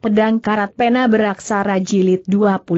Pedang Karat Pena Beraksara Jilid 21.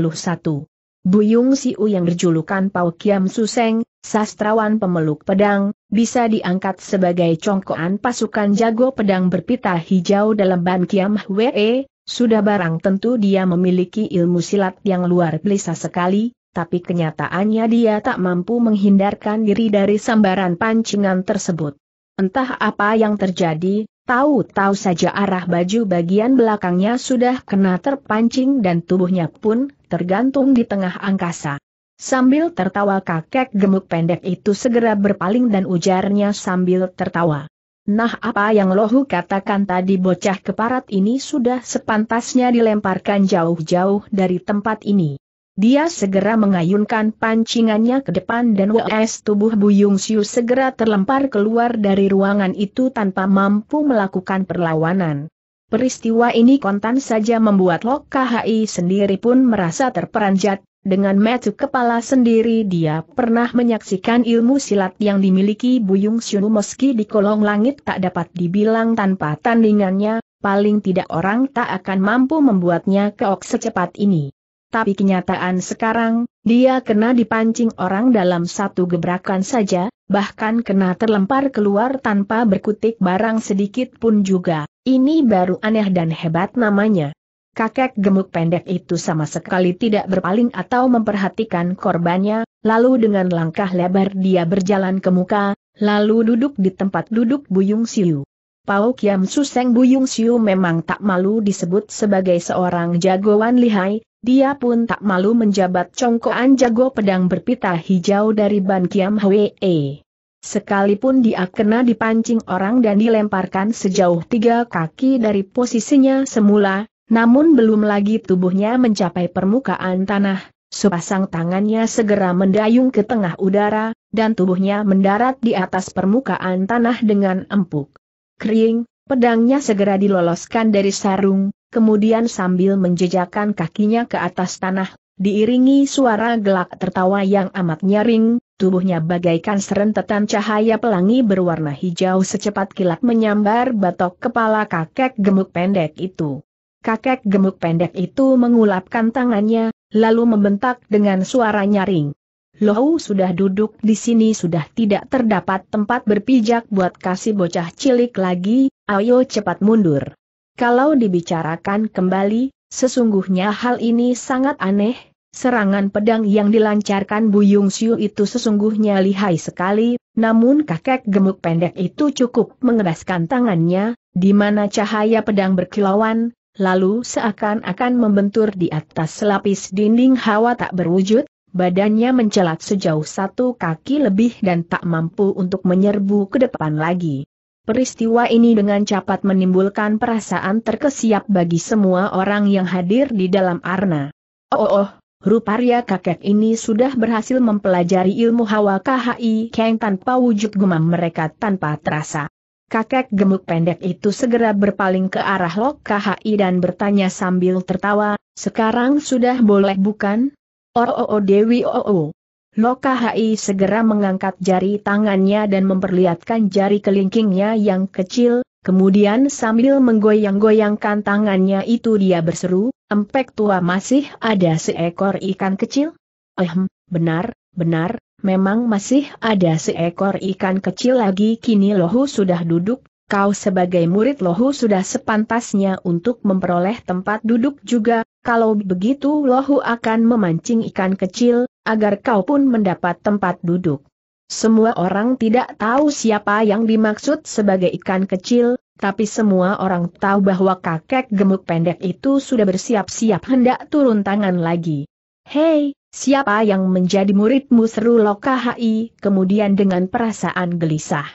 Buyung Siu yang berjulukan Pau Kiam Suseng, sastrawan pemeluk pedang, bisa diangkat sebagai congkoan pasukan jago pedang berpita hijau dalam Ban Kiam Hwe, sudah barang tentu dia memiliki ilmu silat yang luar biasa sekali, tapi kenyataannya dia tak mampu menghindarkan diri dari sambaran pancingan tersebut. Entah apa yang terjadi, Tahu-tahu saja arah baju bagian belakangnya sudah kena terpancing dan tubuhnya pun tergantung di tengah angkasa. Sambil tertawa kakek gemuk pendek itu segera berpaling dan ujarnya sambil tertawa. Nah apa yang lohu katakan tadi bocah keparat ini sudah sepantasnya dilemparkan jauh-jauh dari tempat ini. Dia segera mengayunkan pancingannya ke depan dan WS tubuh Buyung Siu segera terlempar keluar dari ruangan itu tanpa mampu melakukan perlawanan. Peristiwa ini kontan saja membuat Lok KHI sendiri pun merasa terperanjat, dengan metu kepala sendiri dia pernah menyaksikan ilmu silat yang dimiliki Buyung Siu meski di kolong langit tak dapat dibilang tanpa tandingannya, paling tidak orang tak akan mampu membuatnya keok secepat ini tapi kenyataan sekarang, dia kena dipancing orang dalam satu gebrakan saja, bahkan kena terlempar keluar tanpa berkutik barang sedikit pun juga. Ini baru aneh dan hebat namanya. Kakek gemuk pendek itu sama sekali tidak berpaling atau memperhatikan korbannya, lalu dengan langkah lebar dia berjalan ke muka, lalu duduk di tempat duduk Buyung Siu. Pau Kiam Suseng Buyung Siu memang tak malu disebut sebagai seorang jagoan lihai, dia pun tak malu menjabat congkoan jago pedang berpita hijau dari Ban Kiam Hwee. Sekalipun dia kena dipancing orang dan dilemparkan sejauh tiga kaki dari posisinya semula, namun belum lagi tubuhnya mencapai permukaan tanah, sepasang tangannya segera mendayung ke tengah udara, dan tubuhnya mendarat di atas permukaan tanah dengan empuk. Kering, pedangnya segera diloloskan dari sarung, kemudian sambil menjejakkan kakinya ke atas tanah, diiringi suara gelak tertawa yang amat nyaring, tubuhnya bagaikan serentetan cahaya pelangi berwarna hijau secepat kilat menyambar batok kepala kakek gemuk pendek itu. Kakek gemuk pendek itu mengulapkan tangannya, lalu membentak dengan suara nyaring. Lohu sudah duduk di sini sudah tidak terdapat tempat berpijak buat kasih bocah cilik lagi, ayo cepat mundur. Kalau dibicarakan kembali, sesungguhnya hal ini sangat aneh, serangan pedang yang dilancarkan Buyung Siu itu sesungguhnya lihai sekali, namun kakek gemuk pendek itu cukup mengeraskan tangannya, di mana cahaya pedang berkilauan, lalu seakan-akan membentur di atas lapis dinding hawa tak berwujud, badannya mencelat sejauh satu kaki lebih dan tak mampu untuk menyerbu ke depan lagi. Peristiwa ini dengan cepat menimbulkan perasaan terkesiap bagi semua orang yang hadir di dalam arna. Oh, oh, oh ruparia kakek ini sudah berhasil mempelajari ilmu hawa KHI Kang tanpa wujud gemam mereka tanpa terasa. Kakek gemuk pendek itu segera berpaling ke arah Lok KHI dan bertanya sambil tertawa, sekarang sudah boleh bukan? Oh, oh, oh Dewi oh, oh. oh. Loka Hai segera mengangkat jari tangannya dan memperlihatkan jari kelingkingnya yang kecil, kemudian sambil menggoyang-goyangkan tangannya itu dia berseru, empek tua masih ada seekor ikan kecil? Ehm, benar, benar, memang masih ada seekor ikan kecil lagi kini lohu sudah duduk, kau sebagai murid lohu sudah sepantasnya untuk memperoleh tempat duduk juga, kalau begitu lohu akan memancing ikan kecil, agar kau pun mendapat tempat duduk. Semua orang tidak tahu siapa yang dimaksud sebagai ikan kecil, tapi semua orang tahu bahwa kakek gemuk pendek itu sudah bersiap-siap hendak turun tangan lagi. Hei, siapa yang menjadi muridmu seru Lokahai, kemudian dengan perasaan gelisah.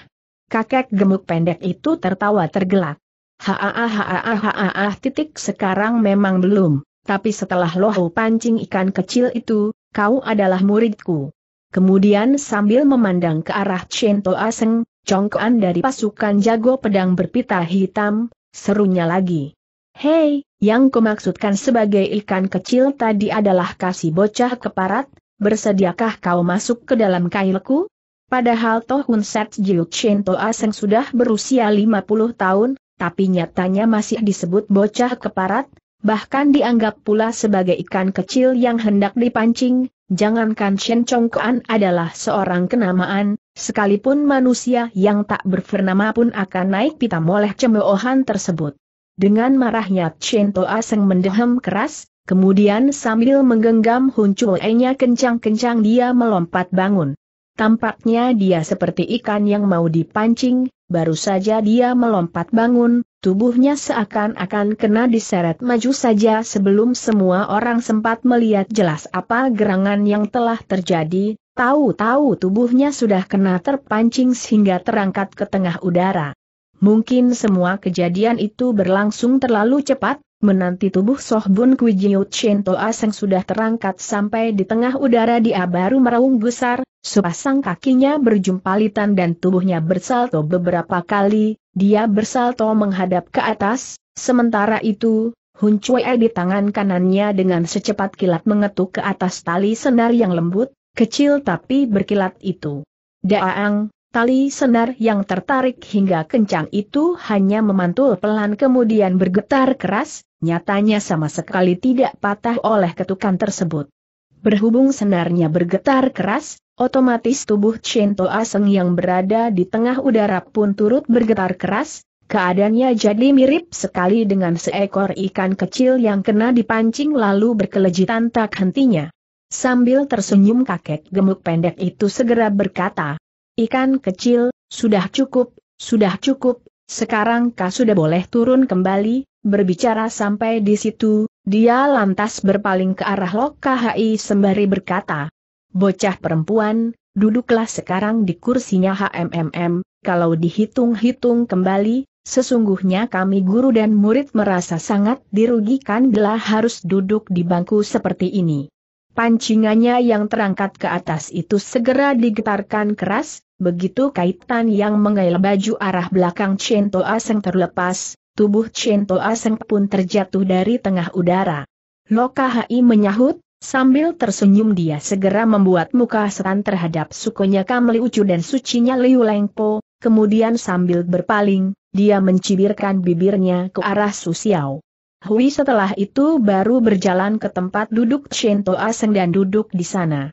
Kakek gemuk pendek itu tertawa tergelak. Haa titik sekarang memang belum, tapi setelah lohu pancing ikan kecil itu, kau adalah muridku. Kemudian sambil memandang ke arah Chen To Aseng, congkoan dari pasukan jago pedang berpita hitam, serunya lagi. Hei, yang kumaksudkan sebagai ikan kecil tadi adalah kasih bocah keparat, bersediakah kau masuk ke dalam kailku? Padahal Tohun Set Jiu Chen To Aseng sudah berusia 50 tahun, tapi nyatanya masih disebut bocah keparat, bahkan dianggap pula sebagai ikan kecil yang hendak dipancing, jangankan Shen Chong Kuan adalah seorang kenamaan, sekalipun manusia yang tak berfernama pun akan naik pitam oleh cemoohan tersebut. Dengan marahnya Chen Toa Seng mendehem keras, kemudian sambil menggenggam huncuenya kencang-kencang dia melompat bangun. Tampaknya dia seperti ikan yang mau dipancing, baru saja dia melompat bangun, tubuhnya seakan-akan kena diseret maju saja sebelum semua orang sempat melihat jelas apa gerangan yang telah terjadi, tahu-tahu tubuhnya sudah kena terpancing sehingga terangkat ke tengah udara. Mungkin semua kejadian itu berlangsung terlalu cepat, Menanti tubuh Soh Kui Jiu Chen Toa Seng sudah terangkat sampai di tengah udara dia baru meraung besar. sepasang kakinya berjumpalitan dan tubuhnya bersalto beberapa kali, dia bersalto menghadap ke atas, sementara itu, Hun e di tangan kanannya dengan secepat kilat mengetuk ke atas tali senar yang lembut, kecil tapi berkilat itu. Daang, Tali senar yang tertarik hingga kencang itu hanya memantul pelan kemudian bergetar keras, nyatanya sama sekali tidak patah oleh ketukan tersebut. Berhubung senarnya bergetar keras, otomatis tubuh Cento Aseng yang berada di tengah udara pun turut bergetar keras, keadaannya jadi mirip sekali dengan seekor ikan kecil yang kena dipancing lalu berkelejitan tak hentinya. Sambil tersenyum kakek gemuk pendek itu segera berkata, Ikan kecil, sudah cukup, sudah cukup, sekarang kau sudah boleh turun kembali, berbicara sampai di situ, dia lantas berpaling ke arah Lokahi sembari berkata. Bocah perempuan, duduklah sekarang di kursinya HMMM, kalau dihitung-hitung kembali, sesungguhnya kami guru dan murid merasa sangat dirugikan bila harus duduk di bangku seperti ini. Pancingannya yang terangkat ke atas itu segera digetarkan keras, Begitu kaitan yang mengail baju arah belakang Chen Aseng terlepas, tubuh Chen Aseng pun terjatuh dari tengah udara. Lokahai menyahut, Sambil tersenyum dia segera membuat muka setan terhadap sukunya Kam Ucu dan sucinya Liu Lengpo, kemudian sambil berpaling, dia mencibirkan bibirnya ke arah Su Xiao. Hui setelah itu baru berjalan ke tempat duduk Shen Aseng dan duduk di sana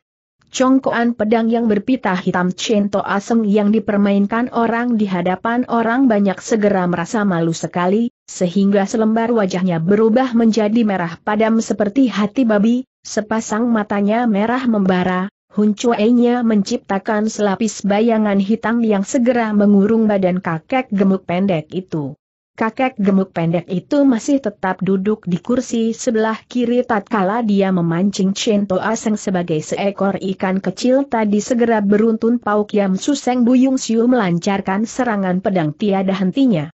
congkoan pedang yang berpita hitam Cento Aseng yang dipermainkan orang di hadapan orang banyak segera merasa malu sekali, sehingga selembar wajahnya berubah menjadi merah padam seperti hati babi, sepasang matanya merah membara, huncuainya menciptakan selapis bayangan hitam yang segera mengurung badan kakek gemuk pendek itu. Kakek gemuk pendek itu masih tetap duduk di kursi sebelah kiri tatkala dia memancing Chen aseng sebagai seekor ikan kecil tadi segera beruntun Pau Kiam Suseng Buyung Siu melancarkan serangan pedang tiada hentinya.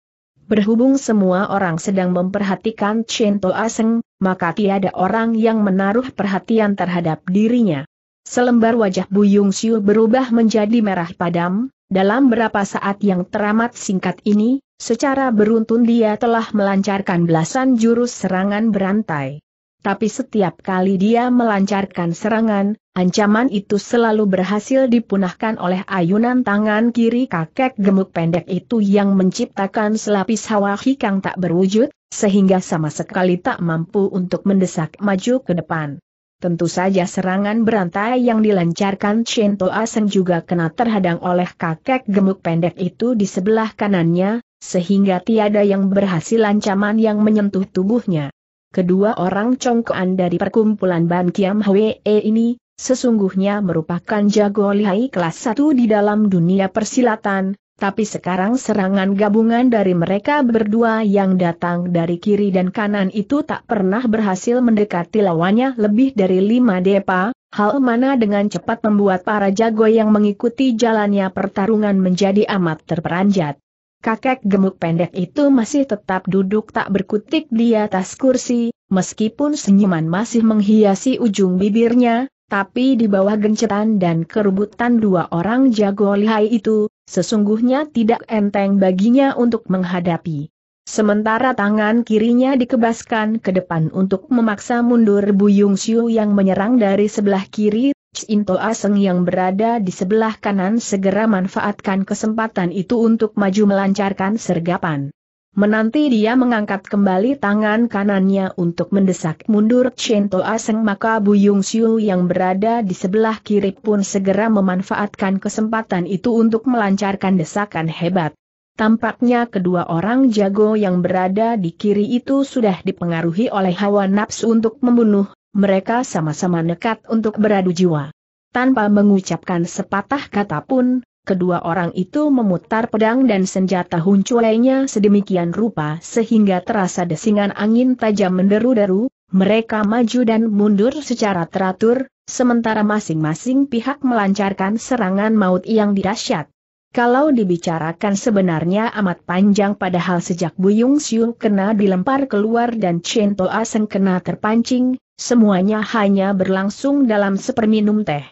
Berhubung semua orang sedang memperhatikan Chen aseng, Seng, maka tiada orang yang menaruh perhatian terhadap dirinya. Selembar wajah Buyung Siu berubah menjadi merah padam, dalam berapa saat yang teramat singkat ini, Secara beruntun dia telah melancarkan belasan jurus serangan berantai. Tapi setiap kali dia melancarkan serangan, ancaman itu selalu berhasil dipunahkan oleh ayunan tangan kiri kakek gemuk pendek itu yang menciptakan selapis hawa hikang tak berwujud, sehingga sama sekali tak mampu untuk mendesak maju ke depan. Tentu saja serangan berantai yang dilancarkan Shinto Asen juga kena terhadang oleh kakek gemuk pendek itu di sebelah kanannya, sehingga tiada yang berhasil ancaman yang menyentuh tubuhnya. Kedua orang congkoan dari perkumpulan Ban Kiam Hwe ini, sesungguhnya merupakan jago lihai kelas 1 di dalam dunia persilatan, tapi sekarang serangan gabungan dari mereka berdua yang datang dari kiri dan kanan itu tak pernah berhasil mendekati lawannya lebih dari lima depa, hal mana dengan cepat membuat para jago yang mengikuti jalannya pertarungan menjadi amat terperanjat. Kakek gemuk pendek itu masih tetap duduk tak berkutik di atas kursi, meskipun senyuman masih menghiasi ujung bibirnya, tapi di bawah gencetan dan kerubutan dua orang jago lihai itu, sesungguhnya tidak enteng baginya untuk menghadapi. Sementara tangan kirinya dikebaskan ke depan untuk memaksa mundur Buyung Siu yang menyerang dari sebelah kiri, Cinto Aseng yang berada di sebelah kanan segera manfaatkan kesempatan itu untuk maju melancarkan sergapan. Menanti dia mengangkat kembali tangan kanannya untuk mendesak mundur Cinto Aseng maka Buyung Siu yang berada di sebelah kiri pun segera memanfaatkan kesempatan itu untuk melancarkan desakan hebat. Tampaknya kedua orang jago yang berada di kiri itu sudah dipengaruhi oleh hawa nafsu untuk membunuh mereka sama-sama nekat untuk beradu jiwa. Tanpa mengucapkan sepatah kata pun, kedua orang itu memutar pedang dan senjata huncuainya sedemikian rupa sehingga terasa desingan angin tajam menderu-deru, mereka maju dan mundur secara teratur, sementara masing-masing pihak melancarkan serangan maut yang dirasyat. Kalau dibicarakan sebenarnya amat panjang padahal sejak Buyung Siu kena dilempar keluar dan Chen Toa Seng kena terpancing, Semuanya hanya berlangsung dalam seperminum teh.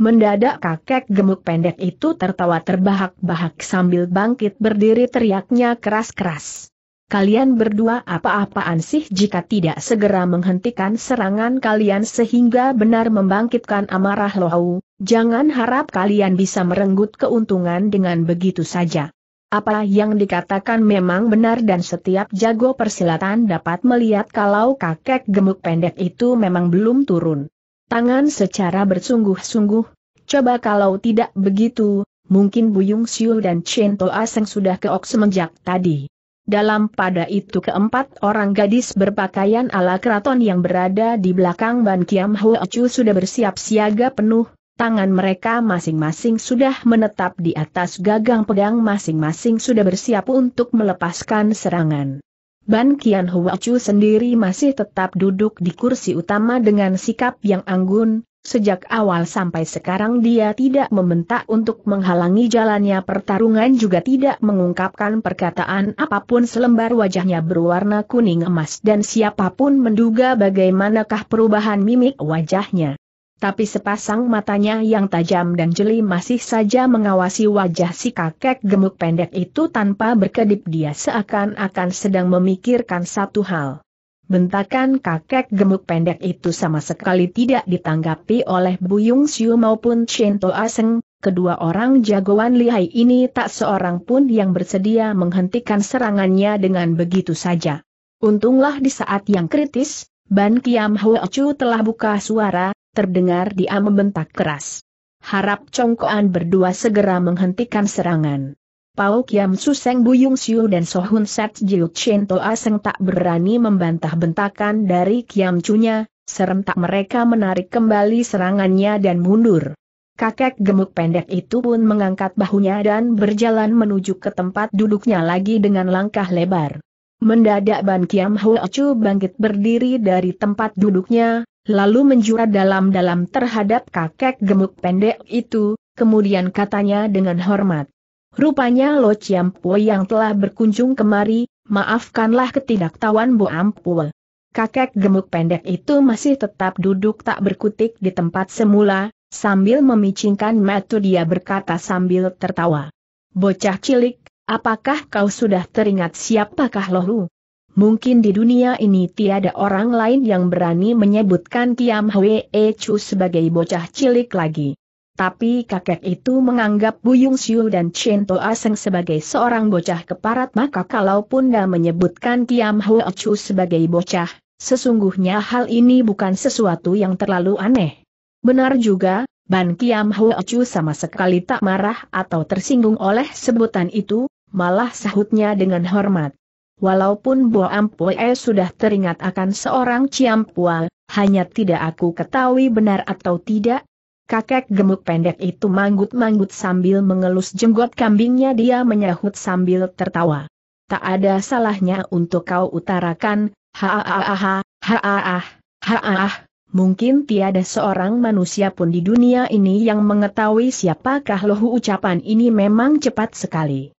Mendadak kakek gemuk pendek itu tertawa terbahak-bahak sambil bangkit berdiri teriaknya keras-keras. Kalian berdua apa-apaan sih jika tidak segera menghentikan serangan kalian sehingga benar membangkitkan amarah Lohau, jangan harap kalian bisa merenggut keuntungan dengan begitu saja. Apa yang dikatakan memang benar dan setiap jago persilatan dapat melihat kalau kakek gemuk pendek itu memang belum turun. Tangan secara bersungguh-sungguh, coba kalau tidak begitu, mungkin Buyung Siu dan Chen Toa Seng sudah keok semenjak tadi. Dalam pada itu keempat orang gadis berpakaian ala keraton yang berada di belakang Ban Kiam Hoa Chu sudah bersiap siaga penuh, Tangan mereka masing-masing sudah menetap di atas gagang pedang masing-masing sudah bersiap untuk melepaskan serangan. Ban Kian Hua Chu sendiri masih tetap duduk di kursi utama dengan sikap yang anggun, sejak awal sampai sekarang dia tidak membentak untuk menghalangi jalannya pertarungan juga tidak mengungkapkan perkataan apapun selembar wajahnya berwarna kuning emas dan siapapun menduga bagaimanakah perubahan mimik wajahnya tapi sepasang matanya yang tajam dan jeli masih saja mengawasi wajah si kakek gemuk pendek itu tanpa berkedip dia seakan-akan sedang memikirkan satu hal. Bentakan kakek gemuk pendek itu sama sekali tidak ditanggapi oleh Buyung Siu maupun Shinto Aseng, kedua orang jagoan lihai ini tak seorang pun yang bersedia menghentikan serangannya dengan begitu saja. Untunglah di saat yang kritis, Ban Kiam Hwa Chu telah buka suara, terdengar dia membentak keras. Harap congkoan berdua segera menghentikan serangan. Pau Kiam Suseng Buyung Siu dan Sohun Sat Jiu Chen Toa Seng tak berani membantah bentakan dari Kiam Chunya, serentak mereka menarik kembali serangannya dan mundur. Kakek gemuk pendek itu pun mengangkat bahunya dan berjalan menuju ke tempat duduknya lagi dengan langkah lebar. Mendadak Ban Kiam Hua Chu bangkit berdiri dari tempat duduknya, lalu menjurat dalam-dalam terhadap kakek gemuk pendek itu, kemudian katanya dengan hormat. Rupanya Lo ciampo yang telah berkunjung kemari, maafkanlah ketidaktahuan Bu ampul. Kakek gemuk pendek itu masih tetap duduk tak berkutik di tempat semula, sambil memicingkan mata dia berkata sambil tertawa. Bocah cilik, apakah kau sudah teringat siapakah Lohu? Mungkin di dunia ini tiada orang lain yang berani menyebutkan Kiam Hwee Chu sebagai bocah cilik lagi. Tapi kakek itu menganggap Buyung Siu dan Chen To Aseng sebagai seorang bocah keparat maka kalaupun dia menyebutkan Kiam Hwee Chu sebagai bocah, sesungguhnya hal ini bukan sesuatu yang terlalu aneh. Benar juga, Ban Kiam Hwee Chu sama sekali tak marah atau tersinggung oleh sebutan itu, malah sahutnya dengan hormat. Walaupun Bo Ampue sudah teringat akan seorang Pua, hanya tidak aku ketahui benar atau tidak. Kakek gemuk pendek itu manggut-manggut sambil mengelus jenggot kambingnya dia menyahut sambil tertawa. Tak ada salahnya untuk kau utarakan, ha-ha-ha-ha, ha-ha-ah, ha ha ha mungkin tiada seorang manusia pun di dunia ini yang mengetahui siapakah lohu ucapan ini memang cepat sekali.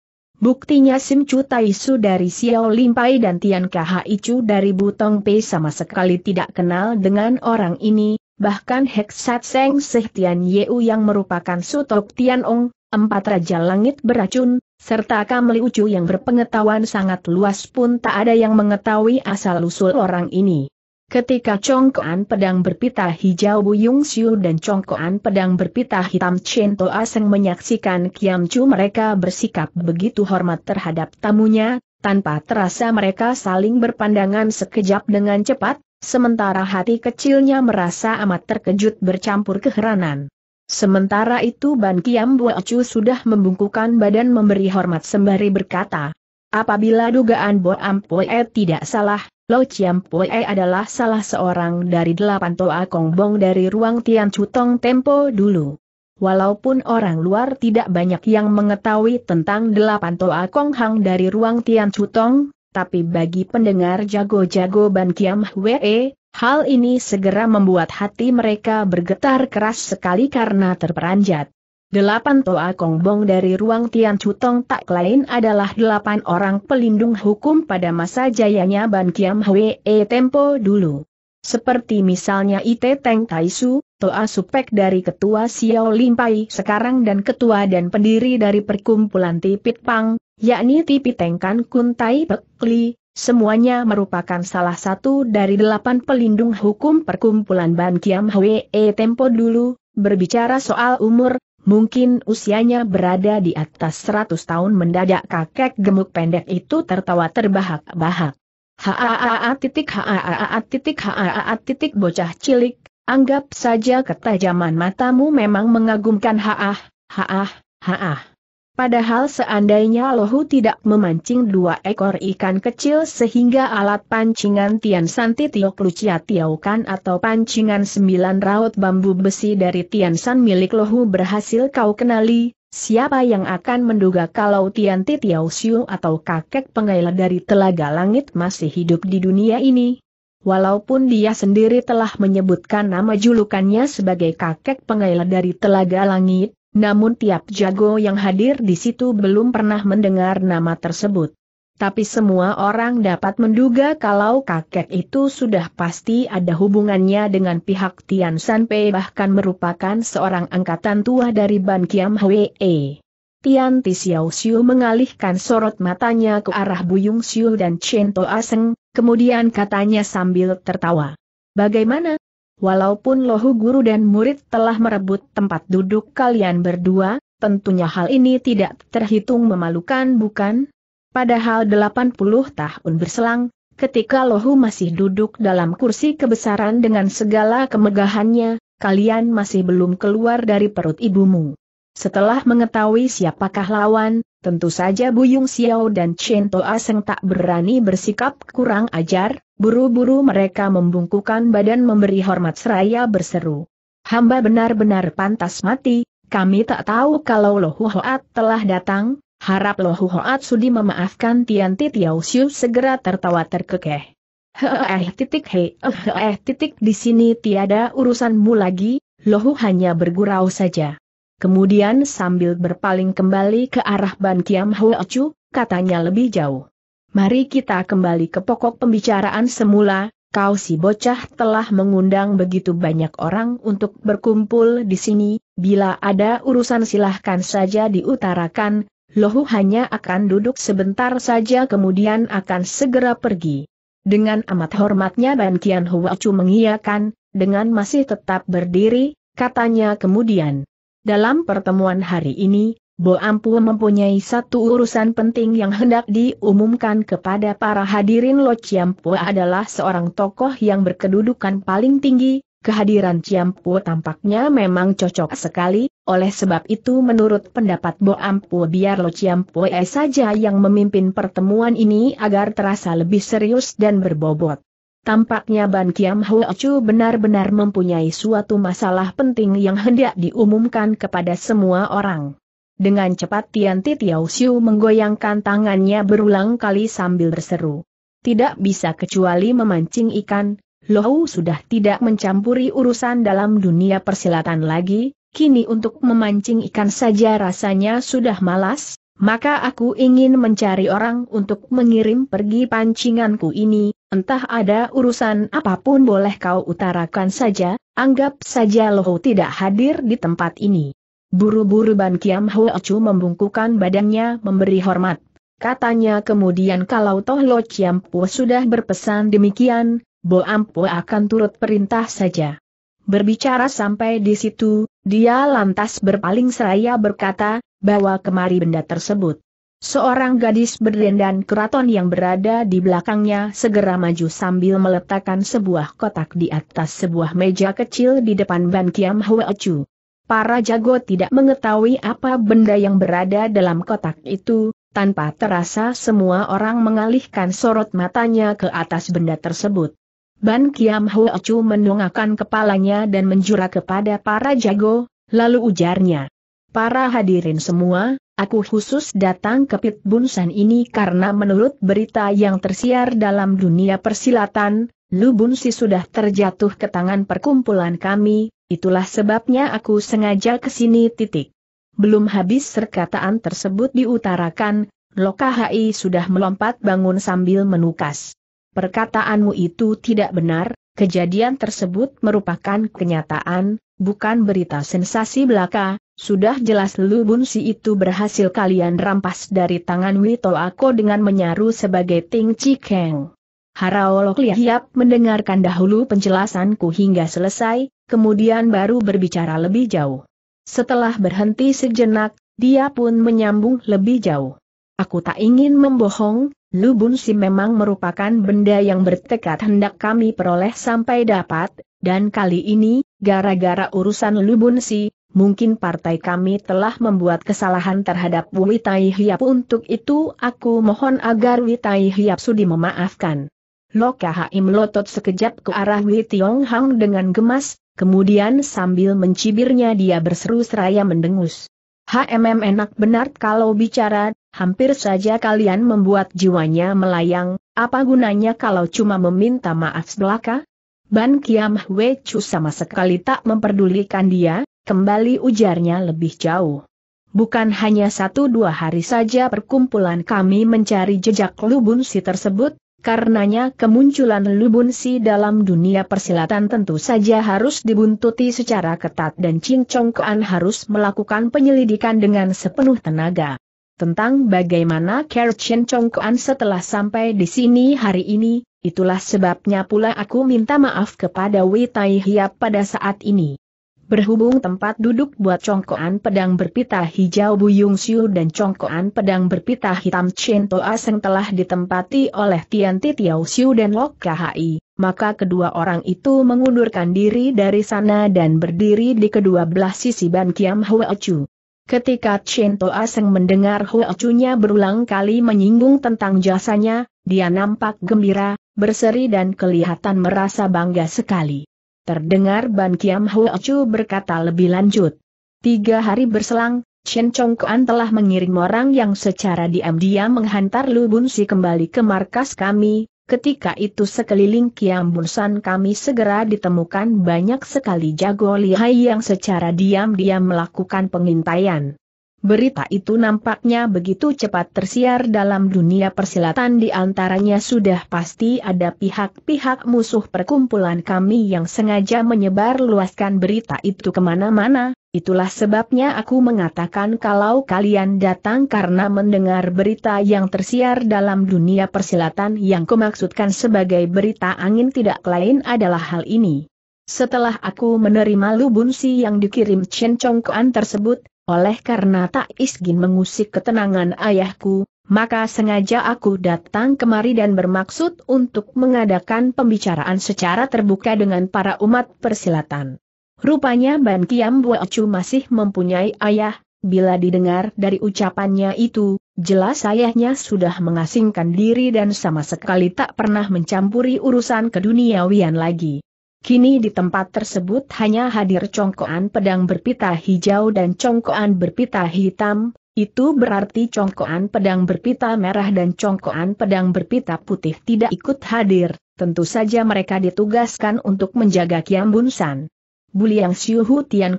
Buktinya Sim Chu Tai Su dari Xiao Limpai dan Tian Khai Chu dari Butong Pei sama sekali tidak kenal dengan orang ini, bahkan Heksat Seng Seh Tian Yeu yang merupakan Sutok Tian Ong, empat Raja Langit beracun, serta Kam Liu Chu yang berpengetahuan sangat luas pun tak ada yang mengetahui asal-usul orang ini. Ketika congkoan pedang berpita hijau Buyung Siu dan congkoan pedang berpita hitam Chen To Aseng menyaksikan Kiam Chu mereka bersikap begitu hormat terhadap tamunya, tanpa terasa mereka saling berpandangan sekejap dengan cepat, sementara hati kecilnya merasa amat terkejut bercampur keheranan. Sementara itu Ban Kiam Chu sudah membungkukan badan memberi hormat sembari berkata, Apabila dugaan Bo Ampue tidak salah, Lo Chiam Pue adalah salah seorang dari delapan toa kong bong dari ruang Tian Chutong Tempo dulu. Walaupun orang luar tidak banyak yang mengetahui tentang delapan toa kong hang dari ruang Tian Chutong, tapi bagi pendengar jago-jago Ban Kiam Hwee, hal ini segera membuat hati mereka bergetar keras sekali karena terperanjat. Delapan Toa Kongbong dari ruang Tian Chutong tak lain adalah delapan orang pelindung hukum pada masa jayanya Ban Kiam Hwee Tempo dulu. Seperti misalnya Ite Teng Taisu, Toa Supek dari Ketua Xiao Pai sekarang dan Ketua dan Pendiri dari Perkumpulan Tipit Pang, yakni Tipi Tengkan Kun Tai Pek Li, semuanya merupakan salah satu dari delapan pelindung hukum Perkumpulan Ban Kiam Hwee Tempo dulu, Berbicara soal umur, Mungkin usianya berada di atas seratus tahun mendadak kakek gemuk pendek itu tertawa terbahak-bahak. Haaa titik haaa titik haaa titik bocah cilik, anggap saja ketajaman matamu memang mengagumkan haah, haah, haah. Padahal seandainya Lohu tidak memancing dua ekor ikan kecil sehingga alat pancingan Tian San Titiok Lucia Tiaukan atau pancingan sembilan raut bambu besi dari Tian San milik Lohu berhasil kau kenali, siapa yang akan menduga kalau Tian Ti Tiao Siu atau kakek pengaila dari Telaga Langit masih hidup di dunia ini? Walaupun dia sendiri telah menyebutkan nama julukannya sebagai kakek pengaila dari Telaga Langit, namun tiap jago yang hadir di situ belum pernah mendengar nama tersebut. Tapi semua orang dapat menduga kalau kakek itu sudah pasti ada hubungannya dengan pihak Tian Sanpei bahkan merupakan seorang angkatan tua dari Ban Kiam Hwee. Tian Tisiao Siu mengalihkan sorot matanya ke arah Buyung Siu dan Chen Toa Seng, kemudian katanya sambil tertawa. Bagaimana, Walaupun lohu guru dan murid telah merebut tempat duduk kalian berdua, tentunya hal ini tidak terhitung memalukan bukan? Padahal 80 tahun berselang, ketika lohu masih duduk dalam kursi kebesaran dengan segala kemegahannya, kalian masih belum keluar dari perut ibumu. Setelah mengetahui siapakah lawan, tentu saja Buyung Xiao dan Chen Toa Seng tak berani bersikap kurang ajar, Buru-buru mereka membungkukan badan memberi hormat seraya berseru. Hamba benar-benar pantas mati, kami tak tahu kalau Lohuhoat telah datang, harap Lohuhoat sudi memaafkan Tianti Tiausiu segera tertawa terkekeh. Heeh titik he, heeh eh, titik di sini tiada urusanmu lagi, Lohu hanya bergurau saja. Kemudian sambil berpaling kembali ke arah Ban Kiam Hoa Chu, katanya lebih jauh. Mari kita kembali ke pokok pembicaraan semula, kau si bocah telah mengundang begitu banyak orang untuk berkumpul di sini, bila ada urusan silahkan saja diutarakan, Lohu hanya akan duduk sebentar saja kemudian akan segera pergi. Dengan amat hormatnya Ban Kian Huacu mengiyakan, dengan masih tetap berdiri, katanya kemudian. Dalam pertemuan hari ini, Bo Ampu mempunyai satu urusan penting yang hendak diumumkan kepada para hadirin Lo Ciampu adalah seorang tokoh yang berkedudukan paling tinggi, kehadiran Ciampu tampaknya memang cocok sekali, oleh sebab itu menurut pendapat Bo Ampu biar Lo Ciampu saja yang memimpin pertemuan ini agar terasa lebih serius dan berbobot. Tampaknya Ban Kiam Hua Chu benar-benar mempunyai suatu masalah penting yang hendak diumumkan kepada semua orang. Dengan cepat Tian Titiao Xiu menggoyangkan tangannya berulang kali sambil berseru. Tidak bisa kecuali memancing ikan, Lohu sudah tidak mencampuri urusan dalam dunia persilatan lagi, kini untuk memancing ikan saja rasanya sudah malas, maka aku ingin mencari orang untuk mengirim pergi pancinganku ini, entah ada urusan apapun boleh kau utarakan saja, anggap saja Lohu tidak hadir di tempat ini. Buru-buru Ban Kiam Hoacu membungkukan badannya memberi hormat. Katanya kemudian kalau toh Lo Chiam Po sudah berpesan demikian, Bo Ampo akan turut perintah saja. Berbicara sampai di situ, dia lantas berpaling seraya berkata, bawa kemari benda tersebut. Seorang gadis berdandan keraton yang berada di belakangnya segera maju sambil meletakkan sebuah kotak di atas sebuah meja kecil di depan Ban Kiam Hoechu para jago tidak mengetahui apa benda yang berada dalam kotak itu, tanpa terasa semua orang mengalihkan sorot matanya ke atas benda tersebut. Ban Kiam Hoa Chu mendongakkan kepalanya dan menjura kepada para jago, lalu ujarnya. Para hadirin semua, aku khusus datang ke Pit Bunsan ini karena menurut berita yang tersiar dalam dunia persilatan, Lu Bunsi sudah terjatuh ke tangan perkumpulan kami, itulah sebabnya aku sengaja ke sini titik. Belum habis perkataan tersebut diutarakan, Lokahai sudah melompat bangun sambil menukas. Perkataanmu itu tidak benar, kejadian tersebut merupakan kenyataan, bukan berita sensasi belaka, sudah jelas Lu Bunsi itu berhasil kalian rampas dari tangan Wito Ako dengan menyaru sebagai Ting Chi Keng. Haraolok Lihiap mendengarkan dahulu penjelasanku hingga selesai, kemudian baru berbicara lebih jauh. Setelah berhenti sejenak, dia pun menyambung lebih jauh. Aku tak ingin membohong, Lubun Si memang merupakan benda yang bertekad hendak kami peroleh sampai dapat, dan kali ini, gara-gara urusan Lubun Si, mungkin partai kami telah membuat kesalahan terhadap Witai Hiap untuk itu aku mohon agar Witai Hiap sudi memaafkan. Loka Haim melotot sekejap ke arah Wei Tiong Hang dengan gemas, kemudian sambil mencibirnya dia berseru seraya mendengus. HMM enak benar kalau bicara, hampir saja kalian membuat jiwanya melayang, apa gunanya kalau cuma meminta maaf belaka? Ban Kiam Hwe Chu sama sekali tak memperdulikan dia, kembali ujarnya lebih jauh. Bukan hanya satu dua hari saja perkumpulan kami mencari jejak lubun si tersebut, Karenanya kemunculan Lubun dalam dunia persilatan tentu saja harus dibuntuti secara ketat dan Ching Chong Kean harus melakukan penyelidikan dengan sepenuh tenaga. Tentang bagaimana Ker Ching Chong Kean setelah sampai di sini hari ini, itulah sebabnya pula aku minta maaf kepada Wei Tai Hiap pada saat ini. Berhubung tempat duduk buat congkoan pedang berpita hijau Buyung Siu dan congkoan pedang berpita hitam Chen Toa Seng telah ditempati oleh Tian Tiao Siu dan Lok KHI, maka kedua orang itu mengundurkan diri dari sana dan berdiri di kedua belah sisi Ban Kiam Hua Chu. Ketika Chen Toa Seng mendengar Hua Chu-nya berulang kali menyinggung tentang jasanya, dia nampak gembira, berseri dan kelihatan merasa bangga sekali. Terdengar Ban Kiam Hua Chu berkata lebih lanjut. Tiga hari berselang, Chen Chong Kuan telah mengirim orang yang secara diam-diam menghantar Lu Bun Si kembali ke markas kami, ketika itu sekeliling Kiam Bun kami segera ditemukan banyak sekali jago lihai yang secara diam-diam melakukan pengintaian. Berita itu nampaknya begitu cepat tersiar dalam dunia persilatan di antaranya sudah pasti ada pihak-pihak musuh perkumpulan kami yang sengaja menyebar luaskan berita itu kemana-mana, itulah sebabnya aku mengatakan kalau kalian datang karena mendengar berita yang tersiar dalam dunia persilatan yang kumaksudkan sebagai berita angin tidak lain adalah hal ini. Setelah aku menerima lubunsi yang dikirim Chen Chongkuan tersebut, oleh karena tak isgin mengusik ketenangan ayahku, maka sengaja aku datang kemari dan bermaksud untuk mengadakan pembicaraan secara terbuka dengan para umat persilatan. Rupanya Ban Kiam Buacu masih mempunyai ayah, bila didengar dari ucapannya itu, jelas ayahnya sudah mengasingkan diri dan sama sekali tak pernah mencampuri urusan keduniawian lagi. Kini di tempat tersebut hanya hadir congkoan pedang berpita hijau dan congkoan berpita hitam, itu berarti congkoan pedang berpita merah dan congkoan pedang berpita putih tidak ikut hadir, tentu saja mereka ditugaskan untuk menjaga Kiambunsan. Buliang Siuhu Tian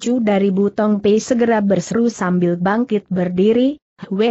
Chu dari Butong Pei segera berseru sambil bangkit berdiri,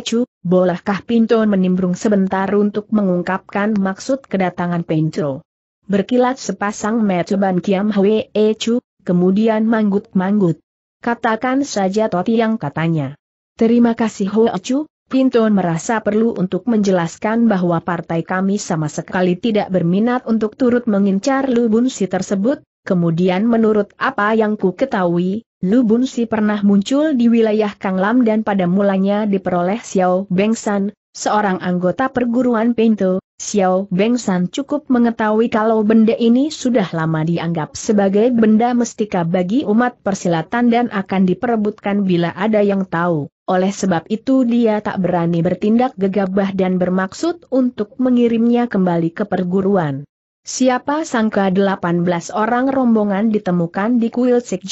Chu, bolehkah Pinto menimbrung sebentar untuk mengungkapkan maksud kedatangan Pinto? berkilat sepasang ban kiam hwe e chu, kemudian manggut-manggut. Katakan saja Toti yang katanya. Terima kasih Ho e Chu, Pinton merasa perlu untuk menjelaskan bahwa partai kami sama sekali tidak berminat untuk turut mengincar lubun si tersebut, kemudian menurut apa yang ku ketahui, lubun si pernah muncul di wilayah Kang Lam dan pada mulanya diperoleh Xiao Bengsan, seorang anggota perguruan Pinto, Xiao Beng San cukup mengetahui kalau benda ini sudah lama dianggap sebagai benda mestika bagi umat persilatan dan akan diperebutkan bila ada yang tahu. Oleh sebab itu dia tak berani bertindak gegabah dan bermaksud untuk mengirimnya kembali ke perguruan. Siapa sangka 18 orang rombongan ditemukan di kuil Sik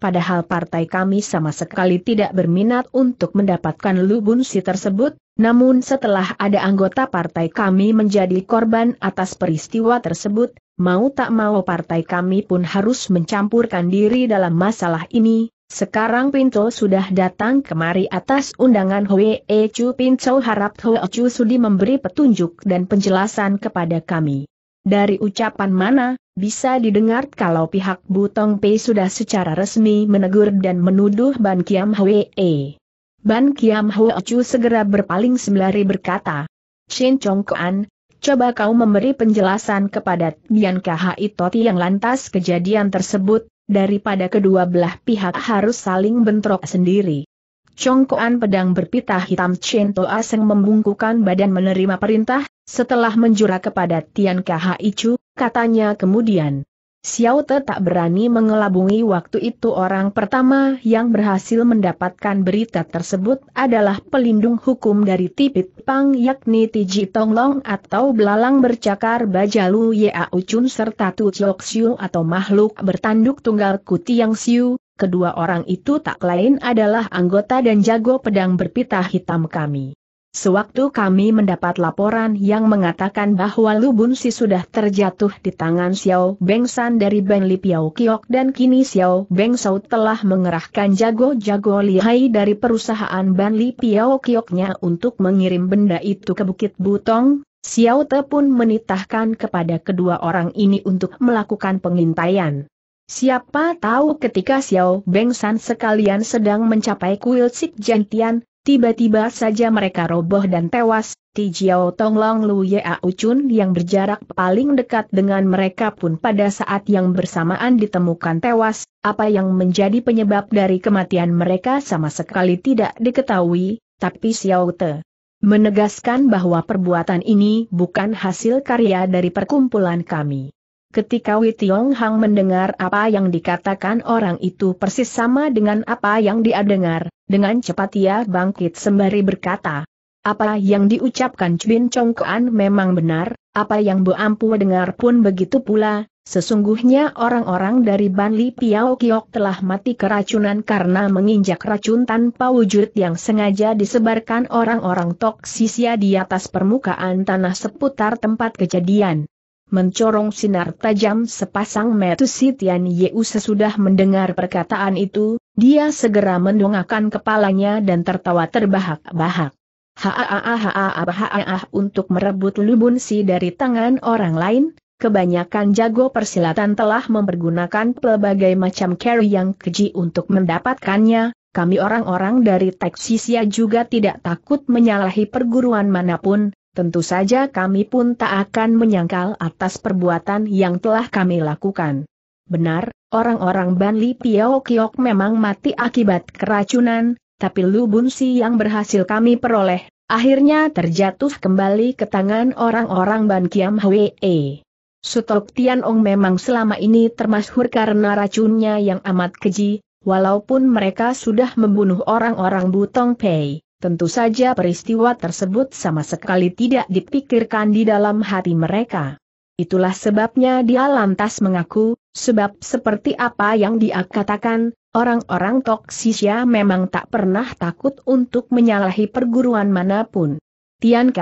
padahal partai kami sama sekali tidak berminat untuk mendapatkan lubun si tersebut, namun setelah ada anggota partai kami menjadi korban atas peristiwa tersebut, mau tak mau partai kami pun harus mencampurkan diri dalam masalah ini. Sekarang Pinto sudah datang kemari atas undangan Hwe e Chu Pinto harap Hwe e Chu sudi memberi petunjuk dan penjelasan kepada kami. Dari ucapan mana, bisa didengar kalau pihak Butong Pei sudah secara resmi menegur dan menuduh Ban Kiam Hwe e. Ban Kiam Ho Chu segera berpaling sembari berkata, Shin Chong Kuan, coba kau memberi penjelasan kepada Tian Kahai Toti yang lantas kejadian tersebut, daripada kedua belah pihak harus saling bentrok sendiri. Chong Kuan pedang berpita hitam Chen Toa Seng membungkukan badan menerima perintah, setelah menjura kepada Tian Kha Icu, katanya kemudian. Xiao Te tak berani mengelabungi waktu itu orang pertama yang berhasil mendapatkan berita tersebut adalah pelindung hukum dari Tipit Pang yakni Tiji Tonglong atau belalang bercakar Bajalu Yea Ucun serta Tu Chok Siu atau makhluk bertanduk tunggal Kutiang Siu, kedua orang itu tak lain adalah anggota dan jago pedang berpita hitam kami. Sewaktu kami mendapat laporan yang mengatakan bahwa Lubun Si sudah terjatuh di tangan Xiao Bengsan dari Li Piao Kiok dan kini Xiao Bengsau telah mengerahkan jago-jago lihai dari perusahaan Li Piao Kioknya untuk mengirim benda itu ke Bukit Butong, Xiao Te pun menitahkan kepada kedua orang ini untuk melakukan pengintaian. Siapa tahu ketika Xiao Bengsan sekalian sedang mencapai kuil Sik Jantian, Tiba-tiba saja mereka roboh dan tewas, Ti Jiao Tonglong Lu Yea Ucun yang berjarak paling dekat dengan mereka pun pada saat yang bersamaan ditemukan tewas, apa yang menjadi penyebab dari kematian mereka sama sekali tidak diketahui, tapi Xiao Te menegaskan bahwa perbuatan ini bukan hasil karya dari perkumpulan kami. Ketika Wei Hang mendengar apa yang dikatakan orang itu persis sama dengan apa yang dia dengar, dengan cepat ia bangkit sembari berkata, apa yang diucapkan Chong Kuan memang benar, apa yang Bu Ampu dengar pun begitu pula, sesungguhnya orang-orang dari Banli Piao Kiok telah mati keracunan karena menginjak racun tanpa wujud yang sengaja disebarkan orang-orang toksisia di atas permukaan tanah seputar tempat kejadian mencorong sinar tajam sepasang Metusi Tian Yeu sesudah mendengar perkataan itu, dia segera mendongakkan kepalanya dan tertawa terbahak-bahak. Haaahaahaah untuk merebut Lubun Si dari tangan orang lain, kebanyakan jago persilatan telah mempergunakan pelbagai macam carry yang keji untuk mendapatkannya, kami orang-orang dari Texasia ya juga tidak takut menyalahi perguruan manapun, tentu saja kami pun tak akan menyangkal atas perbuatan yang telah kami lakukan. Benar, orang-orang Banli Piao Kiok memang mati akibat keracunan, tapi Lu Bunsi yang berhasil kami peroleh, akhirnya terjatuh kembali ke tangan orang-orang Ban Kiam Hwee. Sutok Tian Ong memang selama ini termasyhur karena racunnya yang amat keji, walaupun mereka sudah membunuh orang-orang Butong Pei. Tentu saja peristiwa tersebut sama sekali tidak dipikirkan di dalam hati mereka. Itulah sebabnya dia lantas mengaku, sebab seperti apa yang dia katakan, orang-orang Toksisya memang tak pernah takut untuk menyalahi perguruan manapun. Tian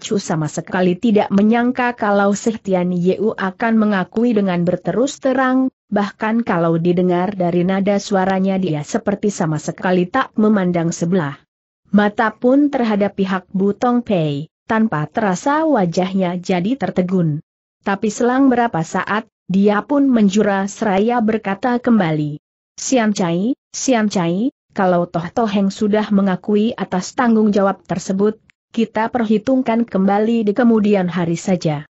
Chu sama sekali tidak menyangka kalau Tian Yeu akan mengakui dengan berterus terang, bahkan kalau didengar dari nada suaranya dia seperti sama sekali tak memandang sebelah. Mata pun terhadap pihak Butong Pei, tanpa terasa wajahnya jadi tertegun. Tapi selang berapa saat, dia pun menjura seraya berkata kembali. Sian Chai, Sian Chai, kalau Toh Toheng sudah mengakui atas tanggung jawab tersebut, kita perhitungkan kembali di kemudian hari saja.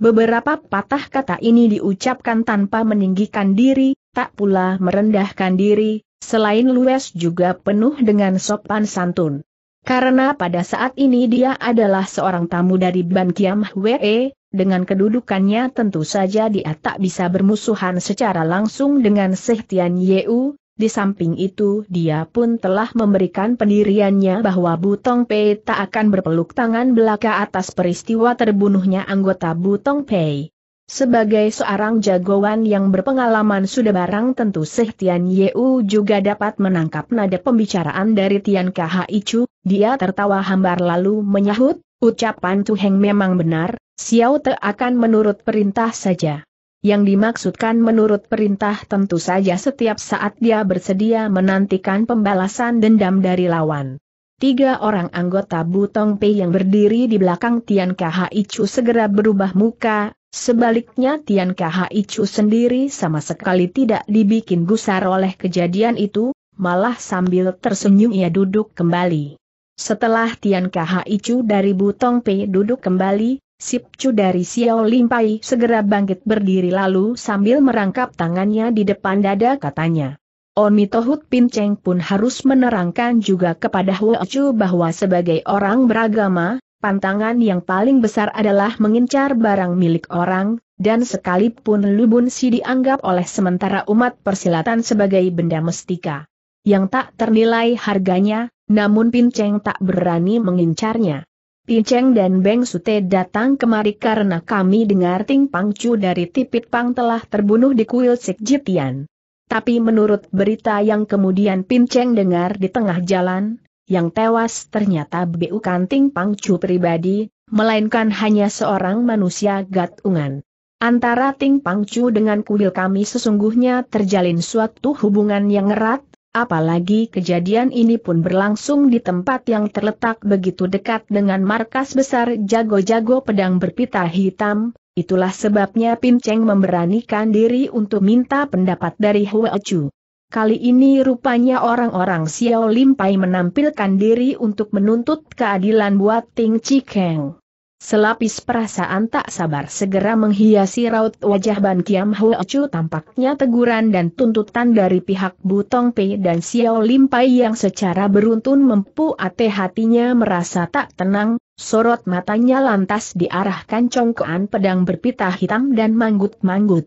Beberapa patah kata ini diucapkan tanpa meninggikan diri, tak pula merendahkan diri, Selain luas juga penuh dengan sopan santun. Karena pada saat ini dia adalah seorang tamu dari Ban Kiam Hwee, dengan kedudukannya tentu saja dia tak bisa bermusuhan secara langsung dengan Sehtian Yeu, di samping itu dia pun telah memberikan pendiriannya bahwa Butong Pei tak akan berpeluk tangan belaka atas peristiwa terbunuhnya anggota Butong Pei. Sebagai seorang jagoan yang berpengalaman sudah barang tentu Seh Tian Yeu juga dapat menangkap nada pembicaraan dari Tian Kha Chu, dia tertawa hambar lalu menyahut, ucapan Tu Heng memang benar, Xiao Te akan menurut perintah saja. Yang dimaksudkan menurut perintah tentu saja setiap saat dia bersedia menantikan pembalasan dendam dari lawan. Tiga orang anggota Butong Pei yang berdiri di belakang Tian Kha Chu segera berubah muka, Sebaliknya Tian Chu sendiri sama sekali tidak dibikin gusar oleh kejadian itu, malah sambil tersenyum ia duduk kembali. Setelah Tian Chu dari Butong Pei duduk kembali, Sip Chu dari Xiao Limpai segera bangkit berdiri lalu sambil merangkap tangannya di depan dada katanya. Oni Tohut Pinceng pun harus menerangkan juga kepada Hua Chu bahwa sebagai orang beragama, pantangan yang paling besar adalah mengincar barang milik orang, dan sekalipun Lubun Si dianggap oleh sementara umat persilatan sebagai benda mestika. Yang tak ternilai harganya, namun Pinceng tak berani mengincarnya. Pinceng dan Beng Sute datang kemari karena kami dengar Ting Pangcu dari Tipit Pang telah terbunuh di kuil Sikjitian. Tapi menurut berita yang kemudian Pinceng dengar di tengah jalan, yang tewas ternyata Bu Kanting Pangcu pribadi, melainkan hanya seorang manusia gatungan. Antara Ting Pangcu dengan kuil kami sesungguhnya terjalin suatu hubungan yang erat, apalagi kejadian ini pun berlangsung di tempat yang terletak begitu dekat dengan markas besar jago-jago pedang berpita hitam, Itulah sebabnya Pin Cheng memberanikan diri untuk minta pendapat dari Hua Chu. Kali ini rupanya orang-orang Xiao Lim Pai menampilkan diri untuk menuntut keadilan buat Ting Chi Keng. Selapis perasaan tak sabar segera menghiasi raut wajah Ban Kiam Hua Chu tampaknya teguran dan tuntutan dari pihak Butong Pei dan Xiao Lim Pai yang secara beruntun mempu ate hatinya merasa tak tenang, sorot matanya lantas diarahkan congkoan pedang berpita hitam dan manggut-manggut.